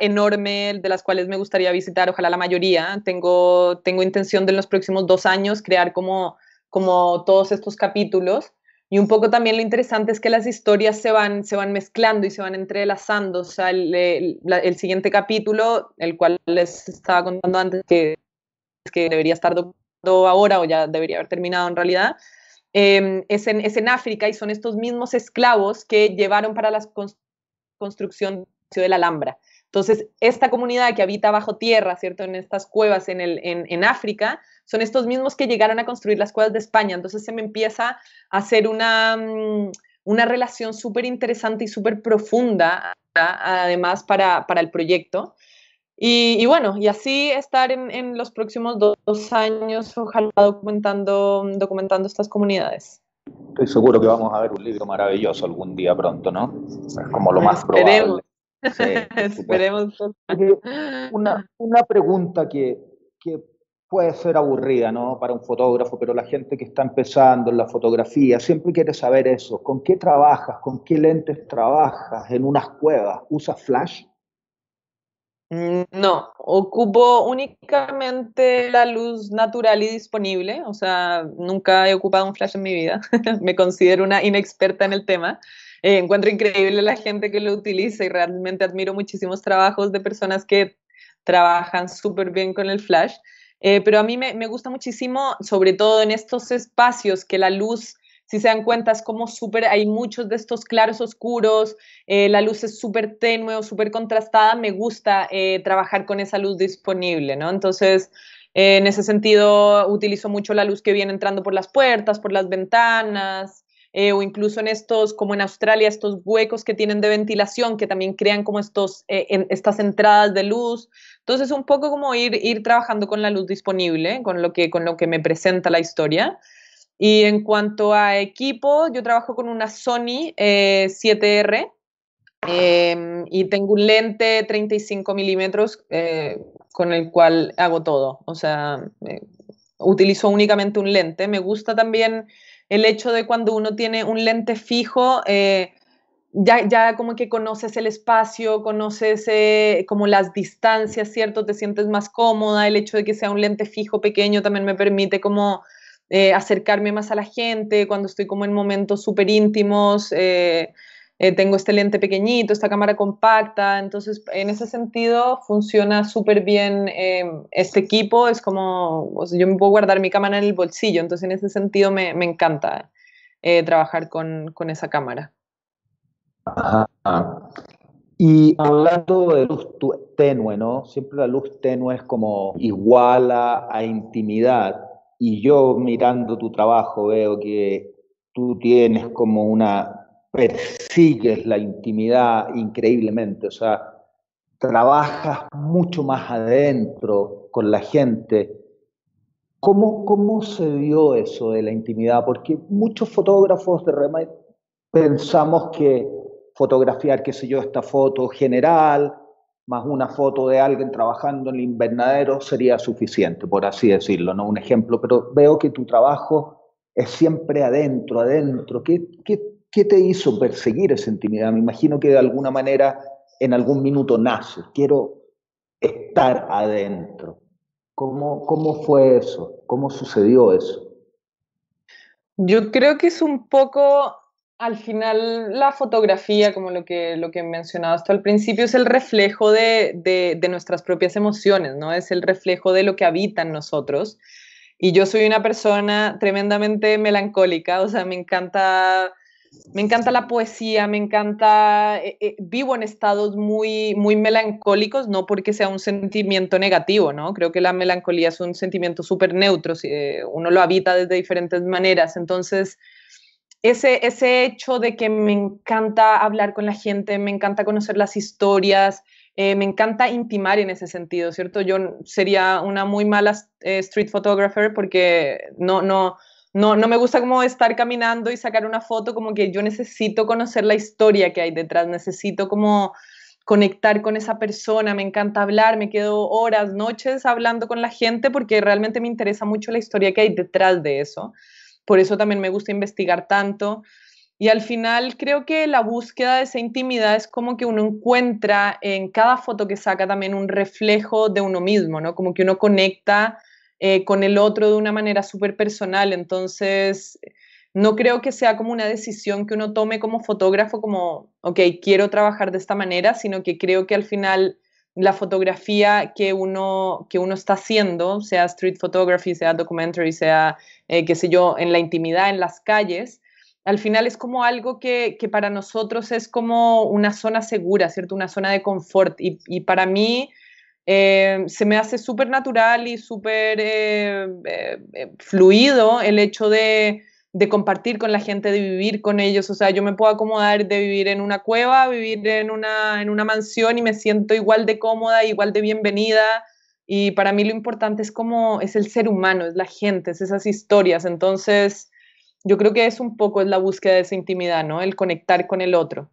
enorme de las cuales me gustaría visitar, ojalá la mayoría. Tengo, tengo intención de en los próximos dos años crear como, como todos estos capítulos y un poco también lo interesante es que las historias se van, se van mezclando y se van entrelazando. O sea, el, el, siguiente capítulo, el cual les estaba contando antes que, que debería estar todo ahora o ya debería haber terminado en realidad, em, es, en, es, en, África y son estos mismos esclavos que llevaron para la construcción de la Alhambra. Entonces, esta comunidad que habita bajo tierra, ¿cierto? En estas cuevas en, el, en, en, África, son estos mismos que llegaron a construir las cuevas de España. Entonces se me empieza a hacer una, mm, una relación súper interesante y súper profunda, además, para, para el proyecto. Y, bueno, y así estar en, en los próximos dos, años, ojalá documentando, documentando estas comunidades. Estoy seguro que vamos a ver un libro maravilloso algún día pronto, ¿no? como lo más probable. Sí, Esperemos. Una, una pregunta que, que puede ser aburrida, ¿no? Para un fotógrafo, pero la gente que está empezando en la fotografía siempre quiere saber eso. ¿Con qué trabajas? ¿Con qué lentes trabajas? ¿En unas cuevas? ¿Usas flash? No, ocupo únicamente la luz natural y disponible, o sea, nunca he ocupado un flash en mi vida, me considero una inexperta en el tema, eh, encuentro increíble la gente que lo utiliza y realmente admiro muchísimos trabajos de personas que trabajan súper bien con el flash. Eh, pero a mí me, gusta muchísimo, sobre todo en estos espacios que la luz, si se dan cuenta, es como súper, hay muchos de estos claros oscuros, eh, la luz es súper tenue o súper contrastada, me gusta trabajar con esa luz disponible, ¿no? Entonces, en ese sentido, utilizo mucho la luz que viene entrando por las puertas, por las ventanas, eh, o incluso en estos, como en Australia, estos huecos que tienen de ventilación que también crean como estos, eh, en, estas entradas de luz. Entonces, un poco como ir, ir trabajando con la luz disponible, con lo, que, con lo que me presenta la historia. Y en cuanto a equipo, yo trabajo con una Sony 7R eh, em, y tengo un lente 35 milímetros con el cual hago todo. O sea, utilizo únicamente un lente. Me gusta también el hecho de cuando uno tiene un lente fijo, eh, ya, ya, como que conoces el espacio, conoces eh, como las distancias, ¿cierto? Te sientes más cómoda, el hecho de que sea un lente fijo pequeño también me permite como eh, acercarme más a la gente cuando estoy como en momentos súper íntimos. Eh, tengo este lente pequeñito, esta cámara compacta, entonces en ese sentido funciona súper bien em, este equipo, es como, yo me puedo guardar mi cámara en el bolsillo, entonces en ese sentido me, encanta eh, trabajar con, esa cámara. Ajá. Y hablando de luz tenue, ¿no? Siempre la luz tenue es como igual a, a intimidad. Y yo mirando tu trabajo veo que tú tienes como una persigues la intimidad increíblemente, o sea, trabajas mucho más adentro con la gente. ¿Cómo, cómo se dio eso de la intimidad? Porque muchos fotógrafos de Remate pensamos que fotografiar, qué sé yo, esta foto general, más una foto de alguien trabajando en el invernadero sería suficiente, por así decirlo, ¿no? Un ejemplo, pero veo que tu trabajo es siempre adentro, adentro. ¿Qué, qué, ¿Qué te hizo perseguir esa intimidad? Me imagino que de alguna manera en algún minuto nace, quiero estar adentro. ¿Cómo, cómo fue eso? ¿Cómo sucedió eso? Yo creo que es un poco, al final, la fotografía, como lo que, lo que mencionado hasta al principio, es el reflejo de, de, de, nuestras propias emociones, ¿no? Es el reflejo de lo que habita en nosotros. Y yo soy una persona tremendamente melancólica, o sea, me encanta me encanta la poesía, me encanta, eh, eh, vivo en estados muy, muy melancólicos, no porque sea un sentimiento negativo, ¿no? Creo que la melancolía es un sentimiento súper neutro, si, eh, uno lo habita desde diferentes maneras, entonces... Ese, ese hecho de que me encanta hablar con la gente, me encanta conocer las historias, me encanta intimar en ese sentido, ¿cierto? Yo sería una muy mala street photographer porque no, no, no, me gusta como estar caminando y sacar una foto, como que yo necesito conocer la historia que hay detrás, necesito como conectar con esa persona, me encanta hablar, me quedo horas, noches hablando con la gente porque realmente me interesa mucho la historia que hay detrás de eso. Por eso también me gusta investigar tanto. Y al final creo que la búsqueda de esa intimidad es como que uno encuentra en cada foto que saca también un reflejo de uno mismo, ¿no? Como que uno conecta eh, con el otro de una manera súper personal. Entonces, no creo que sea como una decisión que uno tome como fotógrafo, como, ok, quiero trabajar de esta manera, sino que creo que al final la fotografía que uno, que uno está haciendo, sea street photography, sea documentary, sea, eh, qué sé yo, en la intimidad, en las calles, al final es como algo que, para nosotros es como una zona segura, ¿cierto? Una zona de confort. y para mí eh, se me hace súper natural y súper eh, eh, fluido el hecho de, compartir con la gente, de vivir con ellos. O sea, yo me puedo acomodar de vivir en una cueva, vivir en una, en una mansión y me siento igual de cómoda, igual de bienvenida. Y para mí lo importante es cómo es el ser humano, es la gente, es esas historias. Entonces, yo creo que es un poco es la búsqueda de esa intimidad, ¿no? El conectar con el otro.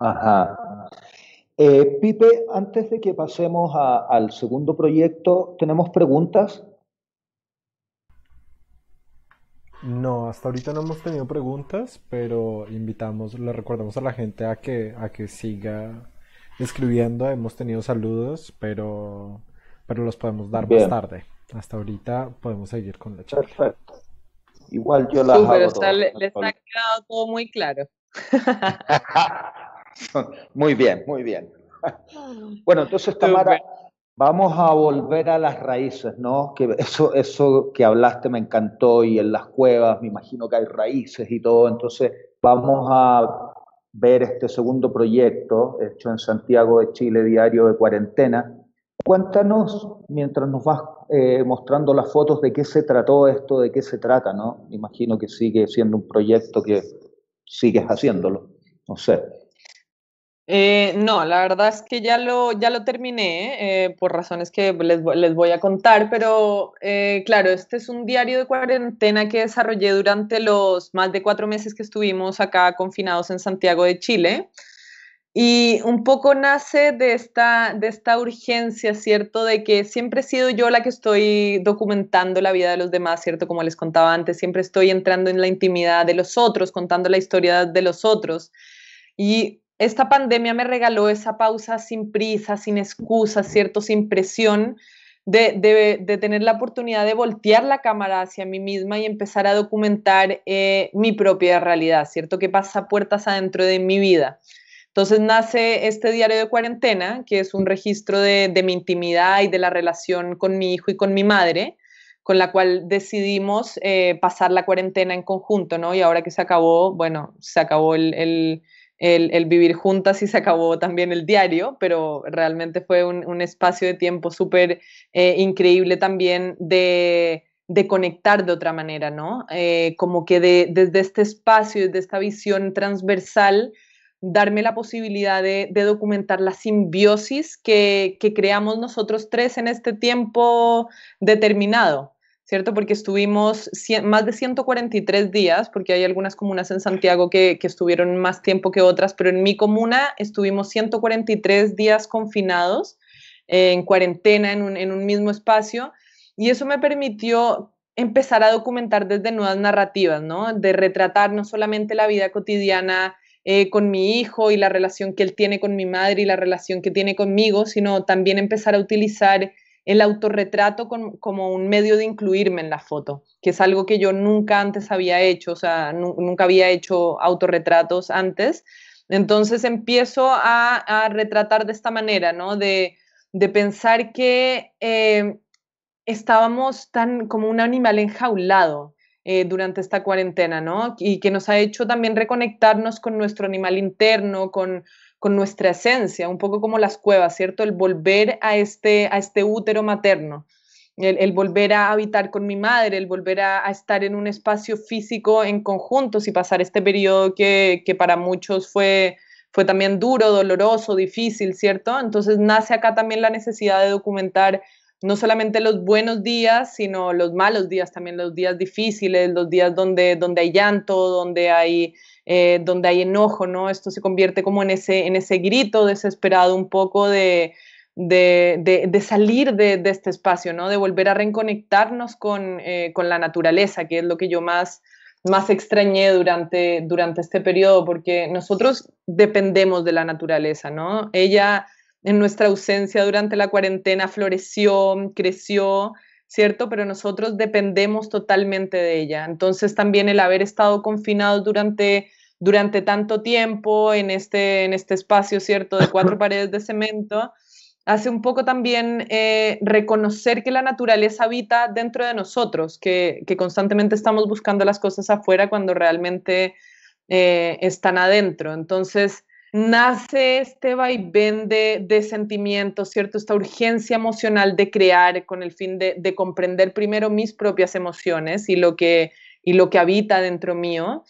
Ajá. Eh, Pipe, antes de que pasemos al segundo proyecto, ¿tenemos preguntas? No, hasta ahorita no hemos tenido preguntas, pero invitamos, le recordamos a la gente a que, a que siga escribiendo. Hemos tenido saludos, pero, pero los podemos dar más tarde. Hasta ahorita podemos seguir con la charla. Perfecto. Igual yo la. Sí, pero le, les ha quedado todo muy claro. Muy bien, muy bien. Bueno, entonces Tamara, vamos a volver a las raíces, ¿no? Que eso, eso que hablaste me encantó y en las cuevas, me imagino que hay raíces y todo. Entonces vamos a ver este segundo proyecto hecho en Santiago de Chile, Diario de Cuarentena. Cuéntanos, mientras nos vas eh, mostrando las fotos, de qué se trató esto, de qué se trata, ¿no? Imagino que sigue siendo un proyecto que sigues haciéndolo, no sé. Eh, no, la verdad es que ya lo, ya lo terminé eh, por razones que les, les, voy a contar, pero eh, claro, este es un diario de cuarentena que desarrollé durante los más de cuatro meses que estuvimos acá confinados en Santiago de Chile. Y un poco nace de esta, de esta urgencia, ¿cierto? De que siempre he sido yo la que estoy documentando la vida de los demás, ¿cierto? Como les contaba antes, siempre estoy entrando en la intimidad de los otros, contando la historia de los otros. Y esta pandemia me regaló esa pausa sin prisa, sin excusas, ¿cierto? Sin presión, de, tener la oportunidad de voltear la cámara hacia mí misma y empezar a documentar eh, mi propia realidad, ¿cierto? Que pasa puertas adentro de mi vida. Entonces nace este diario de cuarentena, que es un registro de, mi intimidad y de la relación con mi hijo y con mi madre, con la cual decidimos eh, pasar la cuarentena en conjunto, ¿no? Y ahora que se acabó, bueno, se acabó el el, vivir juntas y se acabó también el diario, pero realmente fue un, espacio de tiempo súper eh, increíble también de, conectar de otra manera, ¿no? Eh, como que desde este espacio, desde esta visión transversal, darme la posibilidad de, documentar la simbiosis que creamos nosotros tres en este tiempo determinado. ¿cierto? Porque estuvimos más de 143 días, porque hay algunas comunas en Santiago que, que, estuvieron más tiempo que otras, pero en mi comuna estuvimos 143 días confinados, eh, en cuarentena, en un, en un mismo espacio, y eso me permitió empezar a documentar desde nuevas narrativas, ¿no? De retratar no solamente la vida cotidiana, eh, con mi hijo y la relación que él tiene con mi madre y la relación que tiene conmigo, sino también empezar a utilizar el autorretrato como un medio de incluirme en la foto, que es algo que yo nunca antes había hecho, o sea, nunca había hecho autorretratos antes. Entonces empiezo a, retratar de esta manera, ¿no? De, pensar que eh, estábamos tan como un animal enjaulado, eh, durante esta cuarentena, ¿no? Y que nos ha hecho también reconectarnos con nuestro animal interno, con, con nuestra esencia, un poco como las cuevas, ¿cierto? El volver a este, a este útero materno, el, volver a habitar con mi madre, el volver a, estar en un espacio físico en conjuntos y pasar este periodo que, que para muchos fue, fue también duro, doloroso, difícil, ¿cierto? Entonces nace acá también la necesidad de documentar no solamente los buenos días, sino los malos días, también los días difíciles, los días donde, donde hay llanto, donde hay eh, donde hay enojo, ¿no? Esto se convierte como en ese, en ese grito desesperado un poco de, de, de, salir de, este espacio, ¿no? De volver a reconectarnos con, eh, con, la naturaleza, que es lo que yo más, más extrañé durante, durante este periodo, porque nosotros dependemos de la naturaleza, ¿no? Ella, en nuestra ausencia durante la cuarentena, floreció, creció, ¿cierto? Pero nosotros dependemos totalmente de ella. Entonces, también el haber estado confinados durante durante tanto tiempo en este, en este espacio, ¿cierto?, de cuatro paredes de cemento, hace un poco también eh, reconocer que la naturaleza habita dentro de nosotros, que, constantemente estamos buscando las cosas afuera cuando realmente eh, están adentro. Entonces, nace este vaivén de, de, sentimientos, ¿cierto? Esta urgencia emocional de crear con el fin de, comprender primero mis propias emociones y lo que, y lo que habita dentro mío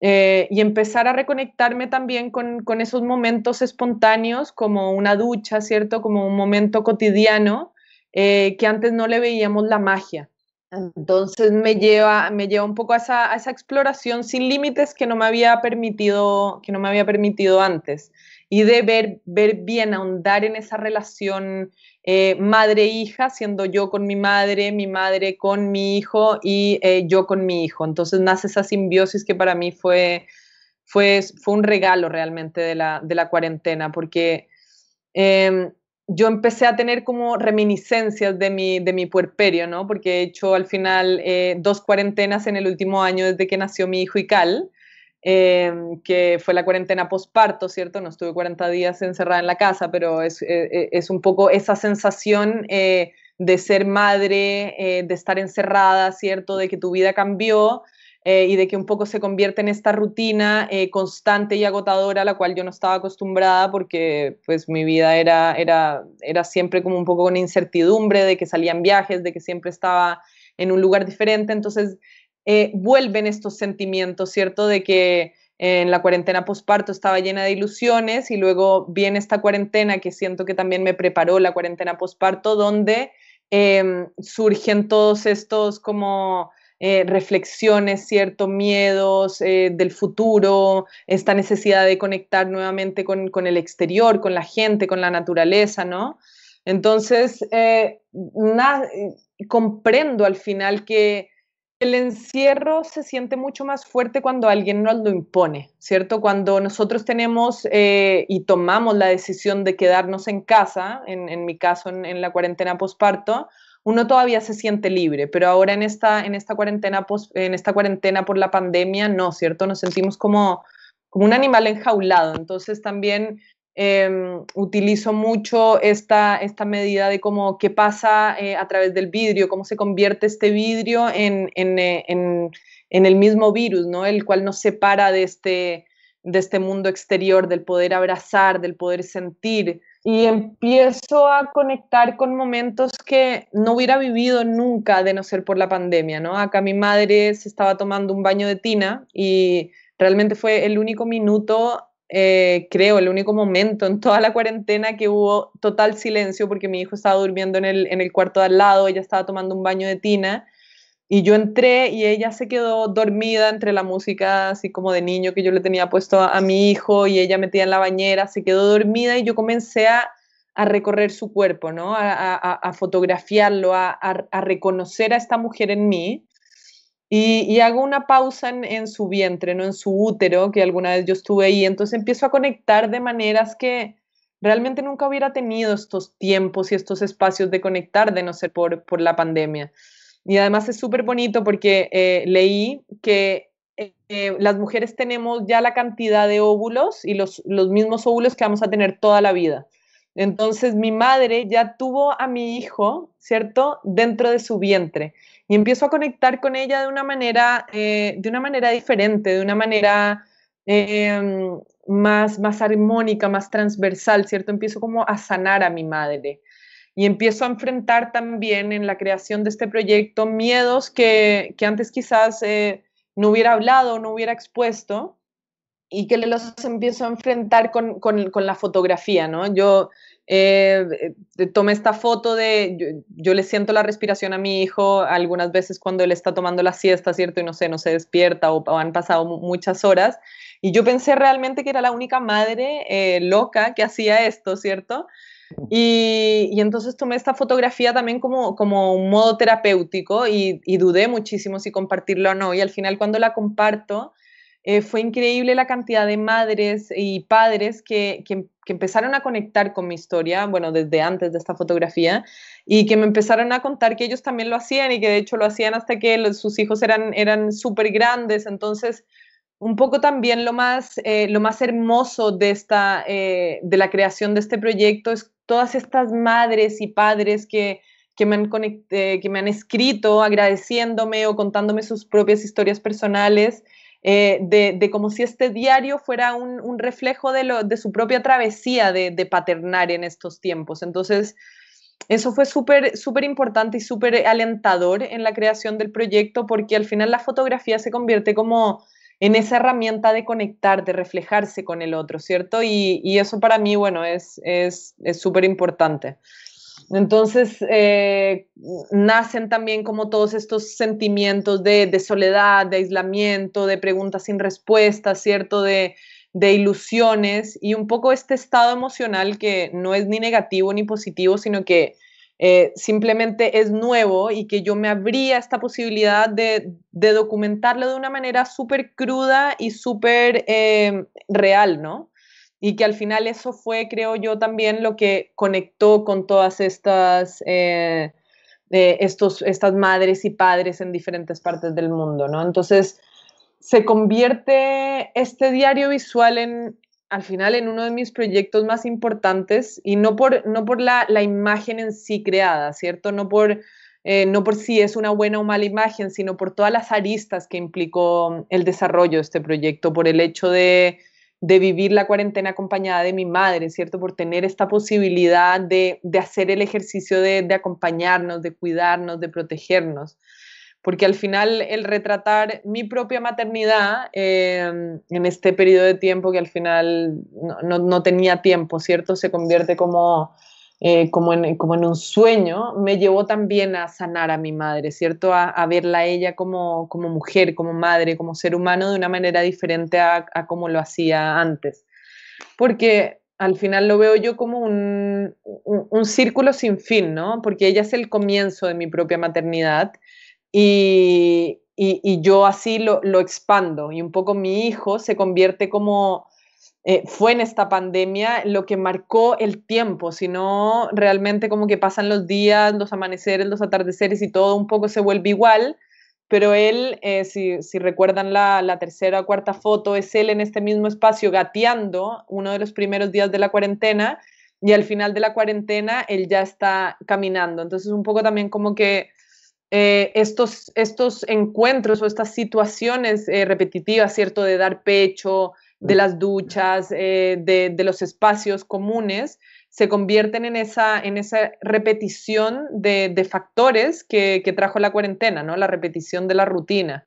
eh, y empezar a reconectarme también con, esos momentos espontáneos, como una ducha, ¿cierto? Como un momento cotidiano eh, que antes no le veíamos la magia. Entonces me lleva, me lleva un poco a esa, exploración sin límites que no me había permitido, que no me había permitido antes. Y de ver, bien, ahondar en esa relación eh, madre-hija, siendo yo con mi madre, mi madre con mi hijo y eh, yo con mi hijo. Entonces nace esa simbiosis que para mí fue, fue, fue un regalo realmente de la, cuarentena, porque em, yo empecé a tener como reminiscencias de mi, puerperio, ¿no? Porque he hecho al final eh, dos cuarentenas en el último año desde que nació mi hijo y Cal, eh, que fue la cuarentena posparto, ¿cierto? No estuve 40 días encerrada en la casa, pero es, eh, es un poco esa sensación de ser madre, de estar encerrada, ¿cierto? De que tu vida cambió eh, y de que un poco se convierte en esta rutina eh, constante y agotadora a la cual yo no estaba acostumbrada porque pues mi vida era, era, era siempre como un poco con incertidumbre de que salían viajes, de que siempre estaba en un lugar diferente, entonces eh, vuelven estos sentimientos, ¿cierto? De que en la cuarentena posparto estaba llena de ilusiones y luego viene esta cuarentena que siento que también me preparó la cuarentena posparto donde em, surgen todos estos como eh, reflexiones, ciertos Miedos eh, del futuro, esta necesidad de conectar nuevamente con, el exterior, con la gente, con la naturaleza, ¿no? Entonces, eh, comprendo al final que el encierro se siente mucho más fuerte cuando alguien nos lo impone, ¿cierto? Cuando nosotros tenemos y tomamos la decisión de quedarnos en casa, en, mi caso en, en la cuarentena posparto, uno todavía se siente libre, pero ahora en esta, en esta, cuarentena, en esta cuarentena por la pandemia, no, ¿cierto? Nos sentimos como, como un animal enjaulado. Entonces también em, utilizo mucho esta, esta medida de cómo qué pasa eh, a través del vidrio, cómo se convierte este vidrio en, en, eh, en, en, el mismo virus, ¿no? El cual nos separa de este, de este mundo exterior, del poder abrazar, del poder sentir. Y empiezo a conectar con momentos que no hubiera vivido nunca de no ser por la pandemia, ¿no? Acá mi madre se estaba tomando un baño de tina y realmente fue el único minuto, eh, creo, el único momento en toda la cuarentena que hubo total silencio porque mi hijo estaba durmiendo en el, en el cuarto de al lado, ella estaba tomando un baño de tina y yo entré y ella se quedó dormida entre la música así como de niño que yo le tenía puesto a, mi hijo y ella metía en la bañera, se quedó dormida y yo comencé a, recorrer su cuerpo, ¿no? A, fotografiarlo, a, reconocer a esta mujer en mí. Y, y hago una pausa en, su vientre, ¿no? En su útero, que alguna vez yo estuve ahí. Entonces empiezo a conectar de maneras que realmente nunca hubiera tenido estos tiempos y estos espacios de conectar de no ser por, por la pandemia. Y además es súper bonito porque eh, leí que eh, eh, las mujeres tenemos ya la cantidad de óvulos y los, los mismos óvulos que vamos a tener toda la vida. Entonces mi madre ya tuvo a mi hijo, ¿cierto?, dentro de su vientre. Y empiezo a conectar con ella de una manera, de una manera diferente, de una manera em, más, más armónica, más transversal, ¿cierto? Empiezo como a sanar a mi madre y empiezo a enfrentar también en la creación de este proyecto miedos que, antes quizás eh, no hubiera hablado, no hubiera expuesto y que los empiezo a enfrentar con, la fotografía, ¿no? Yo eh, eh, tomé esta foto de, yo, le siento la respiración a mi hijo algunas veces cuando él está tomando la siesta, ¿cierto? Y no sé, no se despierta o, han pasado muchas horas. Y yo pensé realmente que era la única madre loca que hacía esto, ¿cierto? Y, entonces tomé esta fotografía también como, como un modo terapéutico y, dudé muchísimo si compartirlo o no. Y al final cuando la comparto, eh, fue increíble la cantidad de madres y padres que, que, empezaron a conectar con mi historia, bueno, desde antes de esta fotografía, y que me empezaron a contar que ellos también lo hacían y que de hecho lo hacían hasta que sus hijos eran, eran súper grandes. Entonces, un poco también lo más, eh, lo más hermoso de, esta, eh, de la creación de este proyecto es todas estas madres y padres que, me han eh, que, me, han escrito agradeciéndome o contándome sus propias historias personales, eh, de, como si este diario fuera un, reflejo de, lo, de, su propia travesía de, de, paternar en estos tiempos. Entonces, eso fue súper, súper importante y súper alentador en la creación del proyecto porque al final la fotografía se convierte como en esa herramienta de conectar, de reflejarse con el otro, ¿cierto? Y, eso para mí, bueno, es súper es, importante. Entonces, eh, nacen también como todos estos sentimientos de, soledad, de aislamiento, de preguntas sin respuesta, ¿cierto? De, de ilusiones y un poco este estado emocional que no es ni negativo ni positivo, sino que eh, simplemente es nuevo y que yo me abría esta posibilidad de, documentarlo de una manera súper cruda y súper eh, real, ¿no? Y que al final eso fue, creo yo, también lo que conectó con todas estas, eh, estos, estas madres y padres en diferentes partes del mundo, ¿no? Entonces, se convierte este diario visual en, al final en uno de mis proyectos más importantes, y no por, no por la, imagen en sí creada, ¿cierto? No por, eh, no por si es una buena o mala imagen, sino por todas las aristas que implicó mm, el desarrollo de este proyecto, por el hecho de, vivir la cuarentena acompañada de mi madre, ¿cierto? Por tener esta posibilidad de, hacer el ejercicio de acompañarnos, de cuidarnos, de protegernos porque al final el retratar mi propia maternidad em, en este periodo de tiempo que al final no, tenía tiempo, ¿cierto? Se convierte como, eh, como, en, un sueño, me llevó también a sanar a mi madre, ¿cierto? A, verla a ella como, mujer, como madre, como ser humano de una manera diferente a, como lo hacía antes. Porque al final lo veo yo como un, un, círculo sin fin, ¿no? Porque ella es el comienzo de mi propia maternidad y, yo así lo, expando. Y un poco mi hijo se convierte como, eh, fue en esta pandemia lo que marcó el tiempo, sino realmente como que pasan los días, los amaneceres, los atardeceres y todo un poco se vuelve igual. Pero él, eh, si, recuerdan la, la tercera o cuarta foto, es él en este mismo espacio gateando uno de los primeros días de la cuarentena y al final de la cuarentena él ya está caminando. Entonces un poco también como que eh, estos, estos encuentros o estas situaciones eh, repetitivas, ¿cierto? De dar pecho, de las duchas, eh, de, los espacios comunes, se convierten en esa, en esa repetición de, factores que, que, trajo la cuarentena, ¿no? La repetición de la rutina.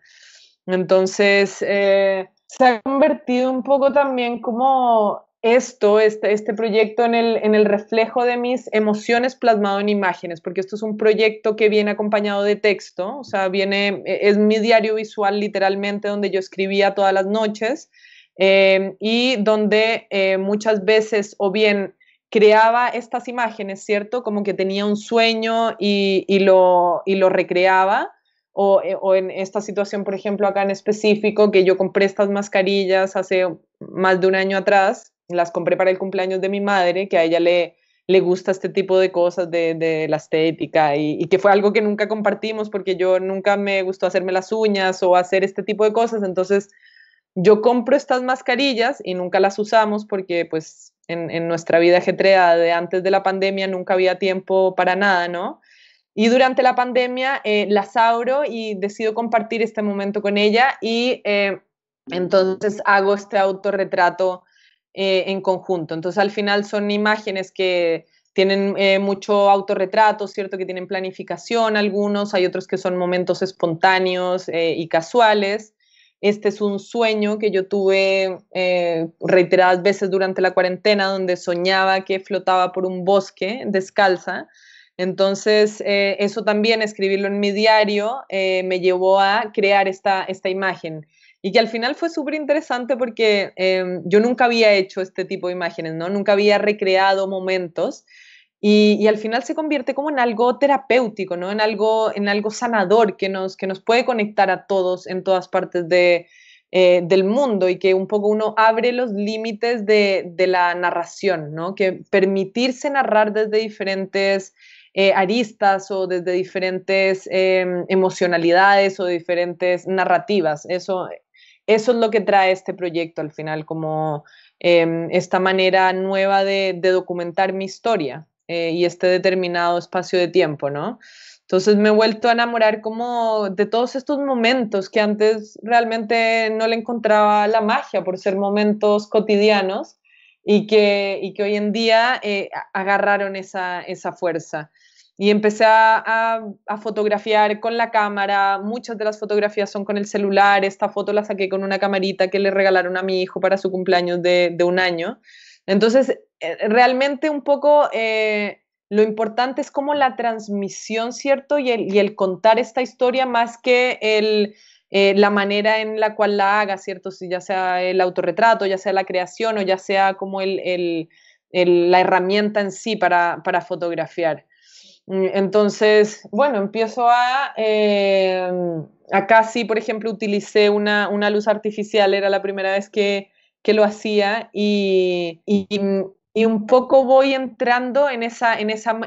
Entonces, se ha convertido un poco también como esto, este, este proyecto en el, en el, reflejo de mis emociones plasmado en imágenes, porque esto es un proyecto que viene acompañado de texto, o sea, viene, e, es mi diario visual literalmente donde yo escribía todas las noches em, y donde eh, muchas veces o bien creaba estas imágenes, ¿cierto? Como que tenía un sueño y, y, lo, y lo recreaba. O, eh, o, en esta situación, por ejemplo, acá en específico, que yo compré estas mascarillas hace más de un año atrás las compré para el cumpleaños de mi madre, que a ella le, le gusta este tipo de cosas de, la estética y, que fue algo que nunca compartimos porque yo nunca me gustó hacerme las uñas o hacer este tipo de cosas. Entonces yo compro estas mascarillas y nunca las usamos porque pues en, nuestra vida ajetreada de antes de la pandemia nunca había tiempo para nada, ¿no? Y durante la pandemia eh, las abro y decido compartir este momento con ella y eh, entonces hago este autorretrato eh, en conjunto. Entonces al final son imágenes que tienen eh, mucho autorretrato, ¿cierto? Que tienen planificación algunos, hay otros que son momentos espontáneos eh, y casuales. Este es un sueño que yo tuve reiteradas veces durante la cuarentena, donde soñaba que flotaba por un bosque descalza. Entonces, eso también, escribirlo en mi diario, me llevó a crear esta imagen y que al final fue súper interesante porque em, yo nunca había hecho este tipo de imágenes, ¿no? Nunca había recreado momentos y, al final se convierte como en algo terapéutico, ¿no? En algo, en algo sanador que nos, que nos puede conectar a todos en todas partes de, eh, del mundo y que un poco uno abre los límites de, la narración, ¿no? Que permitirse narrar desde diferentes... Eh, aristas o desde diferentes em, emocionalidades o diferentes narrativas. Eso eso es lo que trae este proyecto al final, como em, esta manera nueva de, documentar mi historia eh, y este determinado espacio de tiempo, ¿no? Entonces me he vuelto a enamorar como de todos estos momentos que antes realmente no le encontraba la magia por ser momentos cotidianos y que, que hoy en día eh, agarraron esa, esa fuerza. Y empecé a, fotografiar con la cámara, muchas de las fotografías son con el celular, esta foto la saqué con una camarita que le regalaron a mi hijo para su cumpleaños de, un año. Entonces, eh, realmente un poco eh, lo importante es como la transmisión, ¿cierto? Y el, contar esta historia más que eh, la manera en la cual la haga, ¿cierto? Si ya sea el autorretrato, ya sea la creación o ya sea como la herramienta en sí para fotografiar. Mm, entonces, bueno, empiezo a... Em, acá sí, por ejemplo, utilicé una, luz artificial, era la primera vez que, lo hacía y, un poco voy entrando en esa,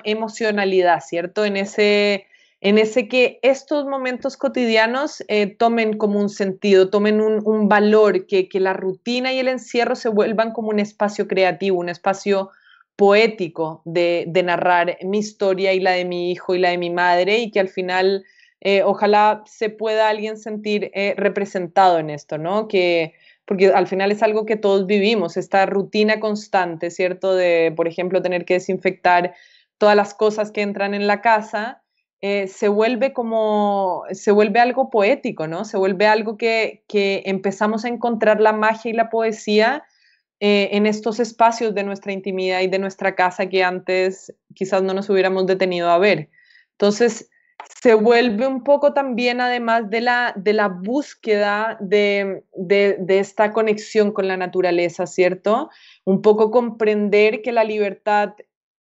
emocionalidad, ¿cierto? En ese, en ese que estos momentos cotidianos eh, tomen como un sentido, tomen un, valor, que, la rutina y el encierro se vuelvan como un espacio creativo, un espacio poético de, narrar mi historia y la de mi hijo y la de mi madre y que al final eh, ojalá se pueda alguien sentir eh, representado en esto, ¿no? Que, porque al final es algo que todos vivimos, esta rutina constante, ¿cierto? De, por ejemplo, tener que desinfectar todas las cosas que entran en la casa, eh, se vuelve como, se vuelve algo poético, ¿no? Se vuelve algo que, que empezamos a encontrar la magia y la poesía eh, en estos espacios de nuestra intimidad y de nuestra casa que antes quizás no nos hubiéramos detenido a ver. Entonces, se vuelve un poco también, además de la, de la búsqueda de, esta conexión con la naturaleza, ¿cierto? Un poco comprender que la libertad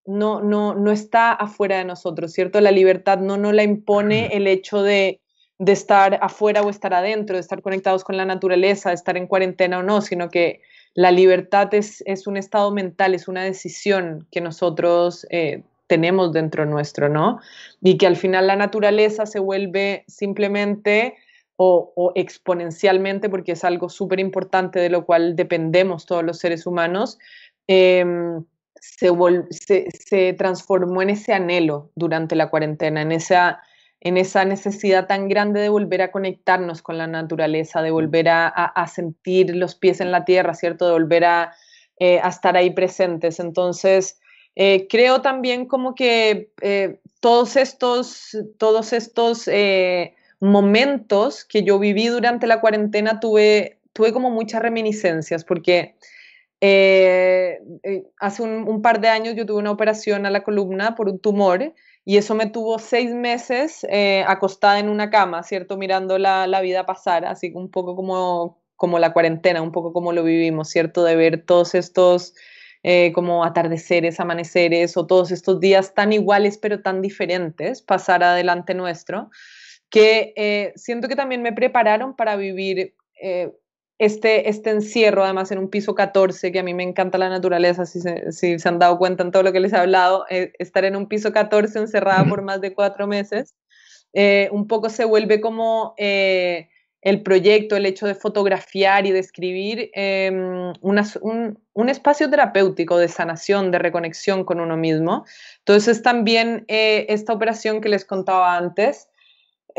no, no, no está afuera de nosotros, ¿cierto? La libertad no nos la impone el hecho de, de estar afuera o estar adentro, de estar conectados con la naturaleza, de estar en cuarentena o no, sino que la libertad es, un estado mental, es una decisión que nosotros eh, tenemos dentro nuestro, ¿no? Y que al final la naturaleza se vuelve simplemente o, exponencialmente, porque es algo súper importante de lo cual dependemos todos los seres humanos, em, se, se, se, transformó en ese anhelo durante la cuarentena, en esa, en esa necesidad tan grande de volver a conectarnos con la naturaleza, de volver a, sentir los pies en la tierra, ¿cierto? De volver a, eh, estar ahí presentes. Entonces, eh, creo también como que eh, todos estos, todos estos momentos que yo viví durante la cuarentena tuve, tuve como muchas reminiscencias, porque... hace un par de años yo tuve una operación a la columna por un tumor y eso me tuvo seis meses eh, acostada en una cama, ¿cierto? Mirando la, vida pasar, así un poco como, como la cuarentena, un poco como lo vivimos, ¿cierto? De ver todos estos eh, como atardeceres, amaneceres o todos estos días tan iguales pero tan diferentes pasar adelante nuestro, que eh, siento que también me prepararon para vivir este, este, encierro, además en un piso 14, que a mí me encanta la naturaleza, si se, han dado cuenta en todo lo que les he hablado, eh, estar en un piso 14 encerrada por más de cuatro meses, eh, un poco se vuelve como eh, el proyecto, el hecho de fotografiar y de escribir em, un, un, espacio terapéutico de sanación, de reconexión con uno mismo. Entonces también esta operación que les contaba antes,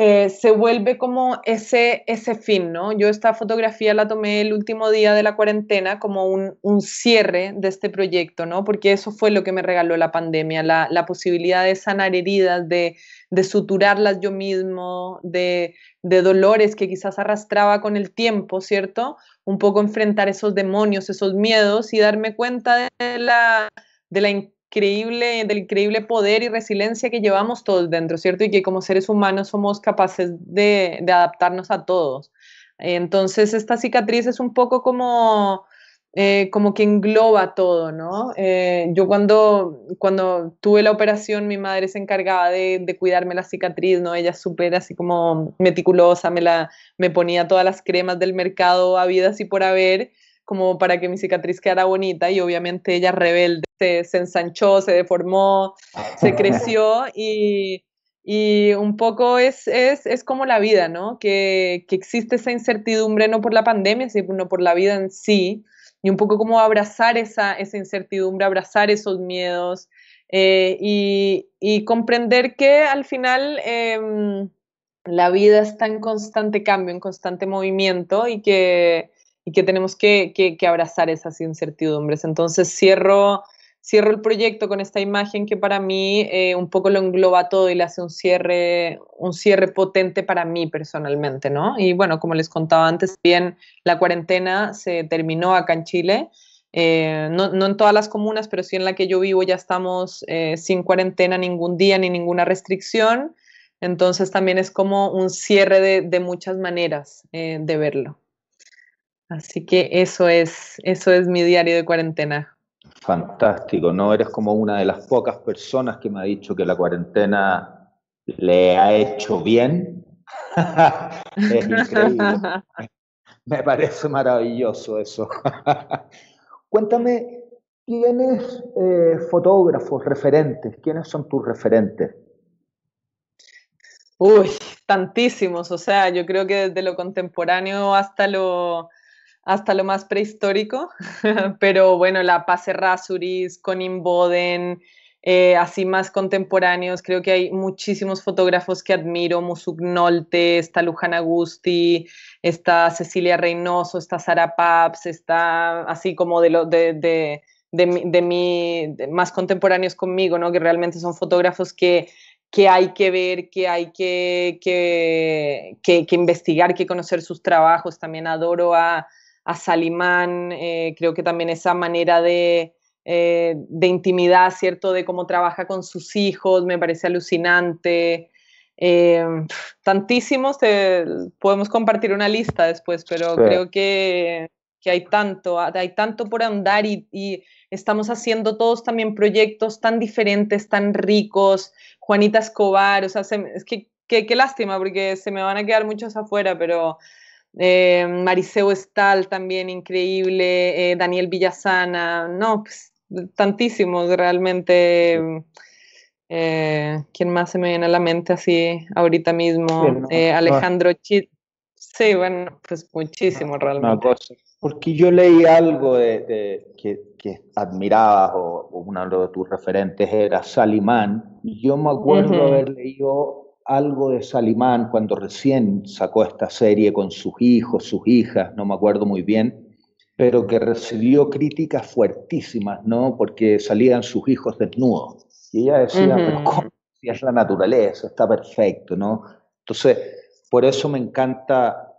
eh, se vuelve como ese, ese fin, ¿no? Yo esta fotografía la tomé el último día de la cuarentena como un, cierre de este proyecto, ¿no? Porque eso fue lo que me regaló la pandemia, la, posibilidad de sanar heridas, de, de suturarlas yo mismo, de, de, dolores que quizás arrastraba con el tiempo, ¿cierto? Un poco enfrentar esos demonios, esos miedos y darme cuenta de la, de la increíble, del increíble poder y resiliencia que llevamos todos dentro, ¿cierto? Y que como seres humanos somos capaces de, adaptarnos a todos. Entonces, esta cicatriz es un poco como, eh, como que engloba todo, ¿no? Eh, yo cuando, cuando tuve la operación, mi madre se encargaba de, cuidarme la cicatriz, ¿no? Ella súper así como meticulosa, me, la, me ponía todas las cremas del mercado habidas y por haber, como para que mi cicatriz quedara bonita y obviamente ella rebelde se, ensanchó, se deformó, se creció y, un poco es, como la vida, ¿no? Que, existe esa incertidumbre no por la pandemia, sino por la vida en sí. Y un poco como abrazar esa, incertidumbre, abrazar esos miedos eh, y, comprender que al final em, la vida está en constante cambio, en constante movimiento y que, que tenemos que abrazar esas incertidumbres. Entonces cierro cierro el proyecto con esta imagen que para mí eh, un poco lo engloba todo y le hace un cierre, un cierre potente para mí personalmente, ¿no? Y bueno, como les contaba antes, bien, la cuarentena se terminó acá en Chile. Eh, no, en todas las comunas, pero sí en la que yo vivo ya estamos eh, sin cuarentena ningún día ni ninguna restricción. Entonces también es como un cierre de, de muchas maneras de verlo. Así que eso es, eso es mi diario de cuarentena. Fantástico, ¿no? Eres como una de las pocas personas que me ha dicho que la cuarentena le ha hecho bien. es increíble. me parece maravilloso eso. Cuéntame, ¿quiénes eh, fotógrafos, referentes? ¿Quiénes son tus referentes? Uy, tantísimos, o sea, yo creo que desde lo contemporáneo hasta lo, hasta lo más prehistórico, pero bueno, la Pase Rasuris, Conin Boden, eh, así más contemporáneos, creo que hay muchísimos fotógrafos que admiro, Musuk Nolte, está Luján Agusti, está Cecilia Reynoso, está Sara Paps, está así como de, lo, de, mí, más contemporáneos conmigo, ¿no? que realmente son fotógrafos que que hay que ver, que hay que, que, investigar, que conocer sus trabajos. También adoro a, a Salimán, eh, creo que también esa manera eh, de, intimidad, ¿cierto? De cómo trabaja con sus hijos, me parece alucinante. Eh, tantísimos, podemos compartir una lista después, pero creo que, hay tanto, hay tanto por andar y, estamos haciendo todos también proyectos tan diferentes, tan ricos. Juanita Escobar, o sea, es que qué, lástima, porque se me van a quedar muchos afuera, pero eh, Mariseo Estal también increíble, eh, Daniel Villasana, no, pues, tantísimos realmente. Eh, ¿Quién más se me viene a la mente así ahorita mismo? Alejandro Chit. Sí, bueno, pues muchísimo realmente. Porque yo leí algo de, que, que, admirabas o, uno de tus referentes era Salimán. Y yo me acuerdo haber leído algo de Salimán cuando recién sacó esta serie con sus hijos, sus hijas, no me acuerdo muy bien, pero que recibió críticas fuertísimas, ¿no? Porque salían sus hijos desnudos. Y ella decía, pero ¿cómo? Si es la naturaleza, está perfecto, ¿no? Entonces, por eso me encanta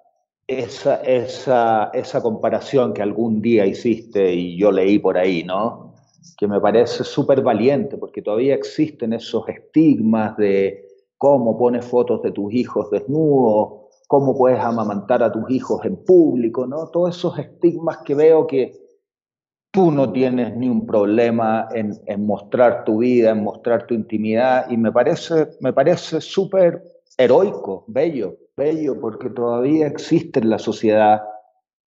esa, esa, esa comparación que algún día hiciste y yo leí por ahí, ¿no? que me parece súper valiente, porque todavía existen esos estigmas de cómo pones fotos de tus hijos desnudos, cómo puedes amamantar a tus hijos en público, ¿no? Todos esos estigmas que veo que tú no tienes ni un problema en, mostrar tu vida, en mostrar tu intimidad, y me parece, me parece súper heroico, bello, bello, porque todavía existe en la sociedad,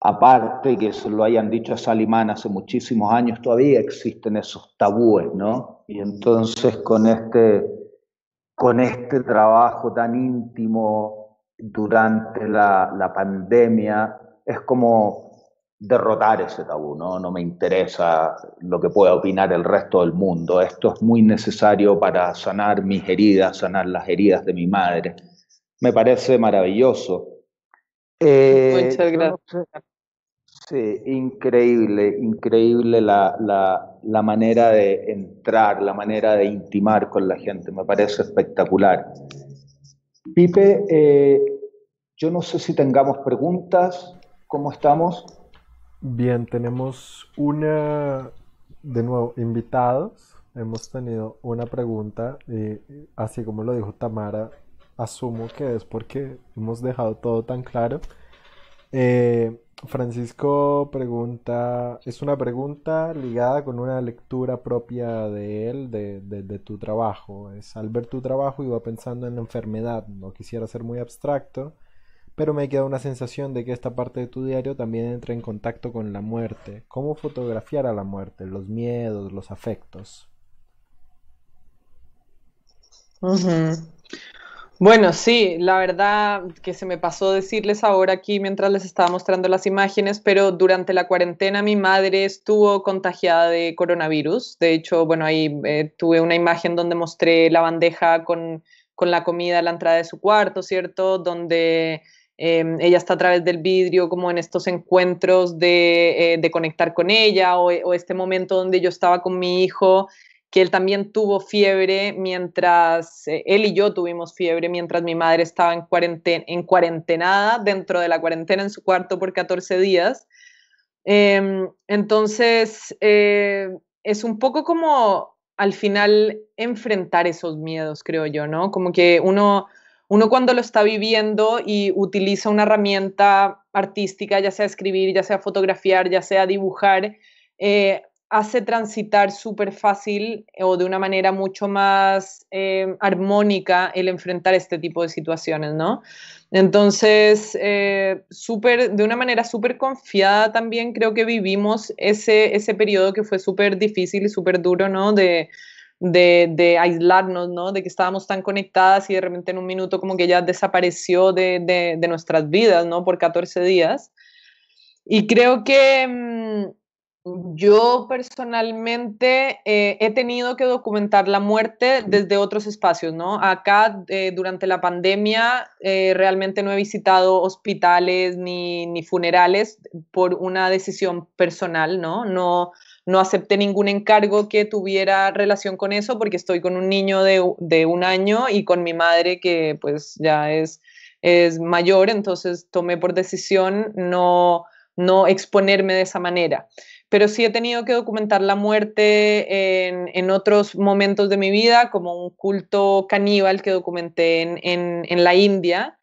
aparte que se lo hayan dicho a Salimán hace muchísimos años, todavía existen esos tabúes, ¿no? Y entonces con este con este trabajo tan íntimo durante la, pandemia, es como derrotar ese tabú, ¿no? No me interesa lo que pueda opinar el resto del mundo. Esto es muy necesario para sanar mis heridas, sanar las heridas de mi madre. Me parece maravilloso. Muchas eh, gracias. Sí, increíble, increíble la, la, la, manera de entrar, la manera de intimar con la gente, me parece espectacular. Pipe, eh, yo no sé si tengamos preguntas, ¿cómo estamos? Bien, tenemos una, de nuevo, invitados, hemos tenido una pregunta, así como lo dijo Tamara, asumo que es porque hemos dejado todo tan claro. Eh, Francisco pregunta, es una pregunta ligada con una lectura propia de él, de, tu trabajo. Es al ver tu trabajo iba pensando en la enfermedad, no quisiera ser muy abstracto, pero me queda una sensación de que esta parte de tu diario también entra en contacto con la muerte. ¿Cómo fotografiar a la muerte? Los miedos, los afectos. Uh bueno, sí, la verdad que se me pasó decirles ahora aquí mientras les estaba mostrando las imágenes, pero durante la cuarentena mi madre estuvo contagiada de coronavirus. De hecho, bueno, ahí eh, tuve una imagen donde mostré la bandeja con, la comida a la entrada de su cuarto, ¿cierto? Donde em, ella está a través del vidrio, como en estos encuentros de, eh, de conectar con ella, o, o, este momento donde yo estaba con mi hijo que él también tuvo fiebre mientras, eh, él y yo tuvimos fiebre mientras mi madre estaba en, cuarentena, en cuarentenada, dentro de la cuarentena en su cuarto por 14 días. Em, entonces, eh, es un poco como al final enfrentar esos miedos, creo yo, ¿no? Como que uno, uno cuando lo está viviendo y utiliza una herramienta artística, ya sea escribir, ya sea fotografiar, ya sea dibujar, eh, hace transitar súper fácil eh, o de una manera mucho más eh, armónica el enfrentar este tipo de situaciones, ¿no? Entonces, eh, de una manera súper confiada también creo que vivimos ese, ese periodo que fue súper difícil y súper duro, ¿no? De, de, aislarnos, ¿no? De que estábamos tan conectadas y de repente en un minuto como que ya desapareció de, nuestras vidas, ¿no? Por 14 días. Y creo que... Mm, yo personalmente eh, he tenido que documentar la muerte desde otros espacios, ¿no? Acá eh, durante la pandemia eh, realmente no he visitado hospitales ni, ni, funerales por una decisión personal, ¿no? No, no acepté ningún encargo que tuviera relación con eso porque estoy con un niño de, de un año y con mi madre que pues ya es, es mayor, entonces tomé por decisión no, no exponerme de esa manera pero sí he tenido que documentar la muerte en, otros momentos de mi vida, como un culto caníbal que documenté en, la India.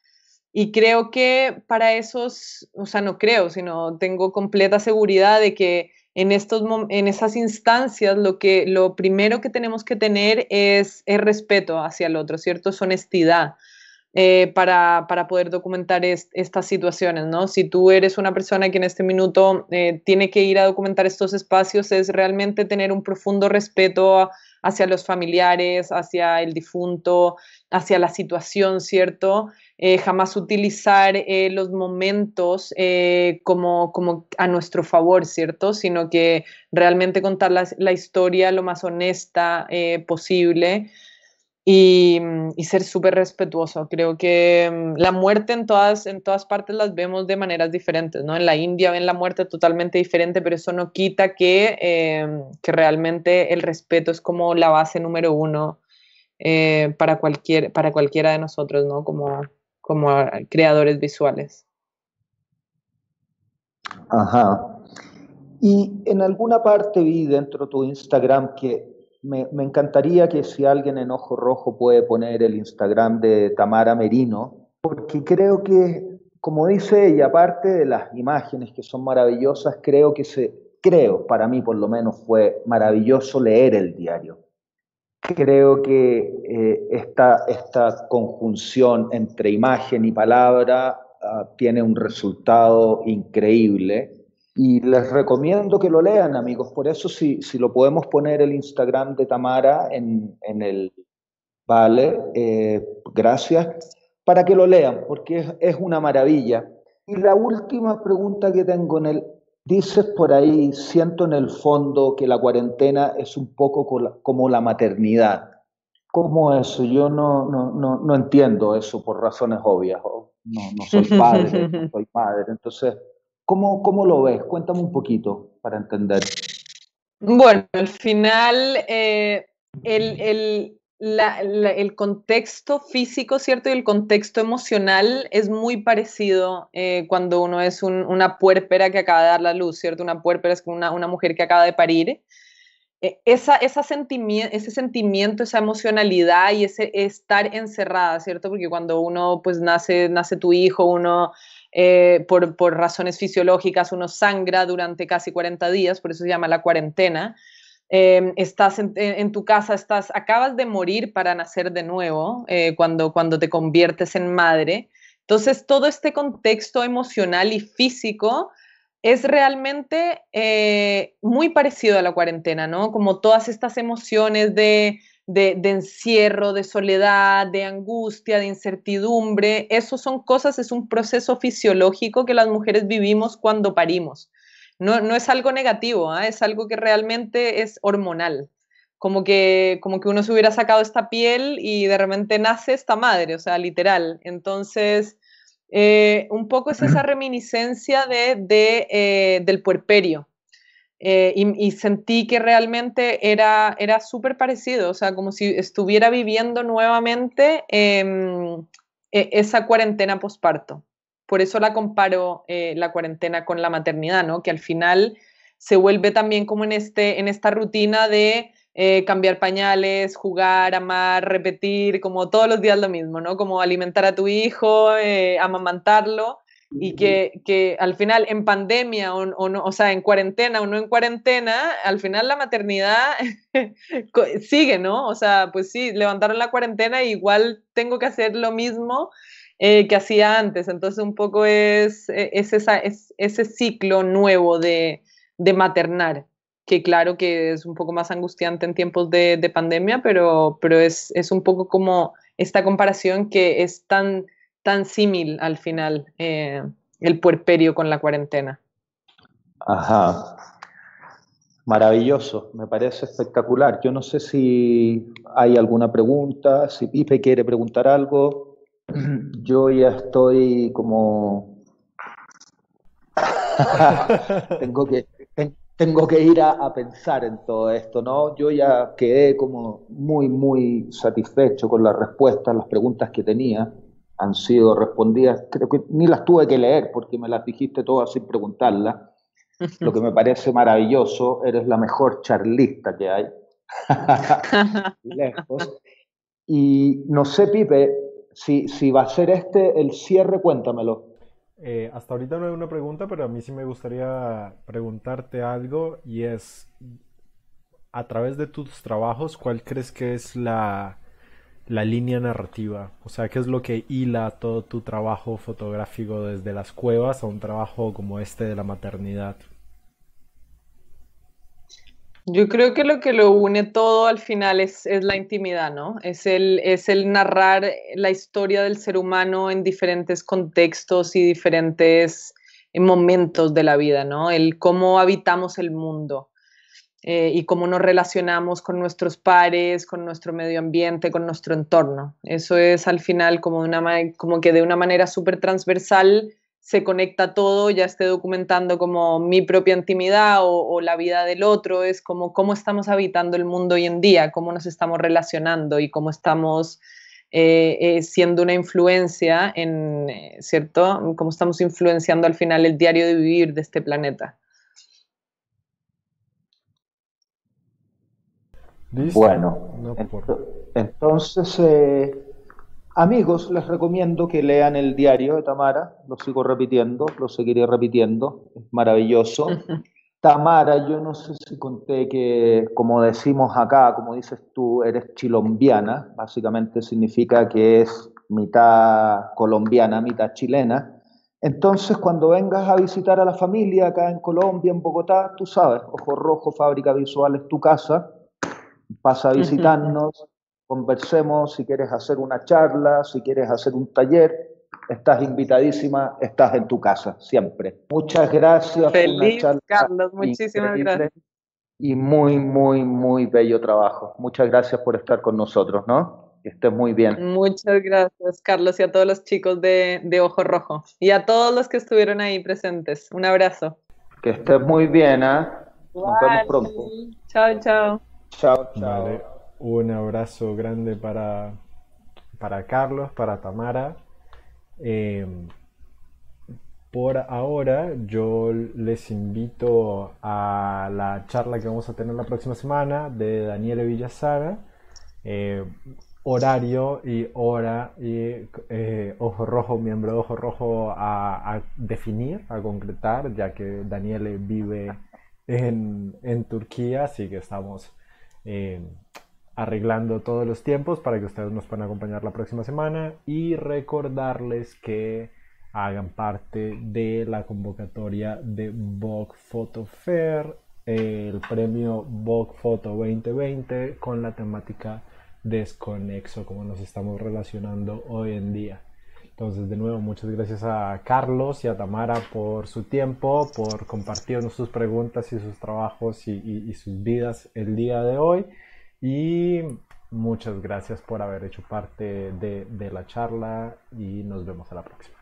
Y creo que para esos, o sea, no creo, sino tengo completa seguridad de que en, estos, en esas instancias lo, que, lo primero que tenemos que tener es el respeto hacia el otro, ¿cierto? Es honestidad. Eh, para, para, poder documentar estas situaciones, ¿no? Si tú eres una persona que en este minuto eh, tiene que ir a documentar estos espacios, es realmente tener un profundo respeto hacia los familiares, hacia el difunto, hacia la situación, ¿cierto? Eh, jamás utilizar los momentos como, como, a nuestro favor, ¿cierto? Sino que realmente contar la, la historia lo más honesta posible. Mm, y, ser súper respetuoso. Creo que mm, la muerte en todas, en todas partes las vemos de maneras diferentes, ¿no? En la India ven la muerte totalmente diferente, pero eso no quita que, em, que realmente el respeto es como la base número uno eh, para, cualquier, para cualquiera de nosotros, ¿no? Como, como ah, creadores visuales. Ajá. Y en alguna parte vi dentro de tu Instagram que me, encantaría que si alguien en Ojo Rojo puede poner el Instagram de Tamara Merino, porque creo que, como dice ella, aparte de las imágenes que son maravillosas, creo que se, creo, para mí por lo menos fue maravilloso leer el diario. Creo que eh, esta, esta conjunción entre imagen y palabra ah, tiene un resultado increíble y les recomiendo que lo lean, amigos. Por eso, si, si lo podemos poner el Instagram de Tamara en, en el Vale, eh, gracias, para que lo lean, porque es, es, una maravilla. Y la última pregunta que tengo en el. Dices por ahí, siento en el fondo que la cuarentena es un poco como la maternidad. ¿Cómo eso? Yo no, no, no, no entiendo eso por razones obvias. No, no soy padre, no soy madre. Entonces, ¿Cómo, ¿Cómo lo ves? Cuéntame un poquito para entender. Bueno, al final eh, el, el, el, contexto físico, ¿cierto? Y el contexto emocional es muy parecido eh, cuando uno es un, una puérpera que acaba de dar la luz, ¿cierto? Una puérpera es una, una mujer que acaba de parir. E, esa, esa ese sentimiento, esa emocionalidad y ese estar encerrada, ¿cierto? Porque cuando uno pues nace, nace tu hijo, uno eh, por, razones fisiológicas, uno sangra durante casi 40 días, por eso se llama la cuarentena. Em, estás en, tu casa, estás, acabas de morir para nacer de nuevo eh, cuando, cuando te conviertes en madre. Entonces, todo este contexto emocional y físico es realmente eh, muy parecido a la cuarentena, ¿no? Como todas estas emociones de de, encierro, de soledad, de angustia, de incertidumbre. Eso son cosas, es un proceso fisiológico que las mujeres vivimos cuando parimos. No, es algo negativo, ¿ah? es algo que realmente es hormonal. Como que, como que uno se hubiera sacado esta piel y de repente nace esta madre, o sea, literal. Entonces, eh, un poco es esa reminiscencia de, eh, del puerperio, eh, y, sentí que realmente era, era súper parecido, o sea, como si estuviera viviendo nuevamente em, e, esa cuarentena posparto. Por eso la comparo eh, la cuarentena con la maternidad, ¿no? Que al final se vuelve también como en, este, en esta rutina de eh, cambiar pañales, jugar, amar, repetir, como todos los días lo mismo, ¿no? Como alimentar a tu hijo, amamantarlo y que, que, al final en pandemia o, o, no, o sea, en cuarentena o no en cuarentena, al final la maternidad sigue, ¿no? O sea, pues sí, levantaron la cuarentena y e igual tengo que hacer lo mismo eh, que hacía antes. Entonces un poco es, e, es, esa, es ese ciclo nuevo de, de, maternar, que claro que es un poco más angustiante en tiempos de, de pandemia, pero, pero es, es un poco como esta comparación que es tan tan símil al final eh, el puerperio con la cuarentena. Ajá. Maravilloso, me parece espectacular. Yo no sé si hay alguna pregunta, si Pipe quiere preguntar algo. Yo ya estoy como... tengo, que, tengo que ir a, a, pensar en todo esto, ¿no? Yo ya quedé como muy, muy satisfecho con las respuestas, las preguntas que tenía han sido respondidas, creo que ni las tuve que leer porque me las dijiste todas sin preguntarlas. Lo que me parece maravilloso, eres la mejor charlista que hay. Y no sé, Pipe, si, si va a ser este el cierre, cuéntamelo. Eh, hasta ahorita no hay una pregunta, pero a mí sí me gustaría preguntarte algo y es, a través de tus trabajos, ¿cuál crees que es la, la línea narrativa, o sea, qué es lo que hila todo tu trabajo fotográfico desde las cuevas a un trabajo como este de la maternidad. Yo creo que lo que lo une todo al final es, la intimidad, ¿no? Es el, es el narrar la historia del ser humano en diferentes contextos y diferentes momentos de la vida, ¿no? El cómo habitamos el mundo. Eh, y cómo nos relacionamos con nuestros pares, con nuestro medio ambiente, con nuestro entorno. Eso es al final como, una, como que de una manera súper transversal se conecta todo, ya esté documentando como mi propia intimidad o, la vida del otro, es como cómo estamos habitando el mundo hoy en día, cómo nos estamos relacionando y cómo estamos eh, eh, siendo una influencia en, ¿cierto? Cómo estamos influenciando al final el diario de vivir de este planeta. Bueno, entonces, eh, amigos, les recomiendo que lean el diario de Tamara, lo sigo repitiendo, lo seguiré repitiendo, es maravilloso. Tamara, yo no sé si conté que, como decimos acá, como dices tú, eres chilombiana, básicamente significa que es mitad colombiana, mitad chilena. Entonces, cuando vengas a visitar a la familia acá en Colombia, en Bogotá, tú sabes, Ojo Rojo, Fábrica Visual es tu casa, pasa a visitarnos, conversemos, si quieres hacer una charla, si quieres hacer un taller, estás invitadísima, estás en tu casa, siempre. Muchas gracias. Feliz, Carlos, muchísimas gracias. Y muy, muy, muy bello trabajo. Muchas gracias por estar con nosotros, ¿no? Que estés muy bien. Muchas gracias, Carlos, y a todos los chicos de, Ojo Rojo. Y a todos los que estuvieron ahí presentes. Un abrazo. Que estés muy bien, ¿ah? Nos vemos pronto. Chao, chao. Chao, chao. un abrazo grande para, para Carlos, para Tamara. Em, por ahora yo les invito a la charla que vamos a tener la próxima semana de Daniele Villasaga. Em, horario y hora y eh, ojo rojo, miembro de ojo rojo a, definir, a concretar, ya que Daniele vive en, en Turquía, así que estamos eh, arreglando todos los tiempos para que ustedes nos puedan acompañar la próxima semana y recordarles que hagan parte de la convocatoria de Vogue Photo Fair, el premio Vogue Photo 2020 con la temática desconexo, como nos estamos relacionando hoy en día. Entonces, de nuevo, muchas gracias a Carlos y a Tamara por su tiempo, por compartirnos sus preguntas y sus trabajos y, sus vidas el día de hoy. Y muchas gracias por haber hecho parte de, la charla y nos vemos a la próxima.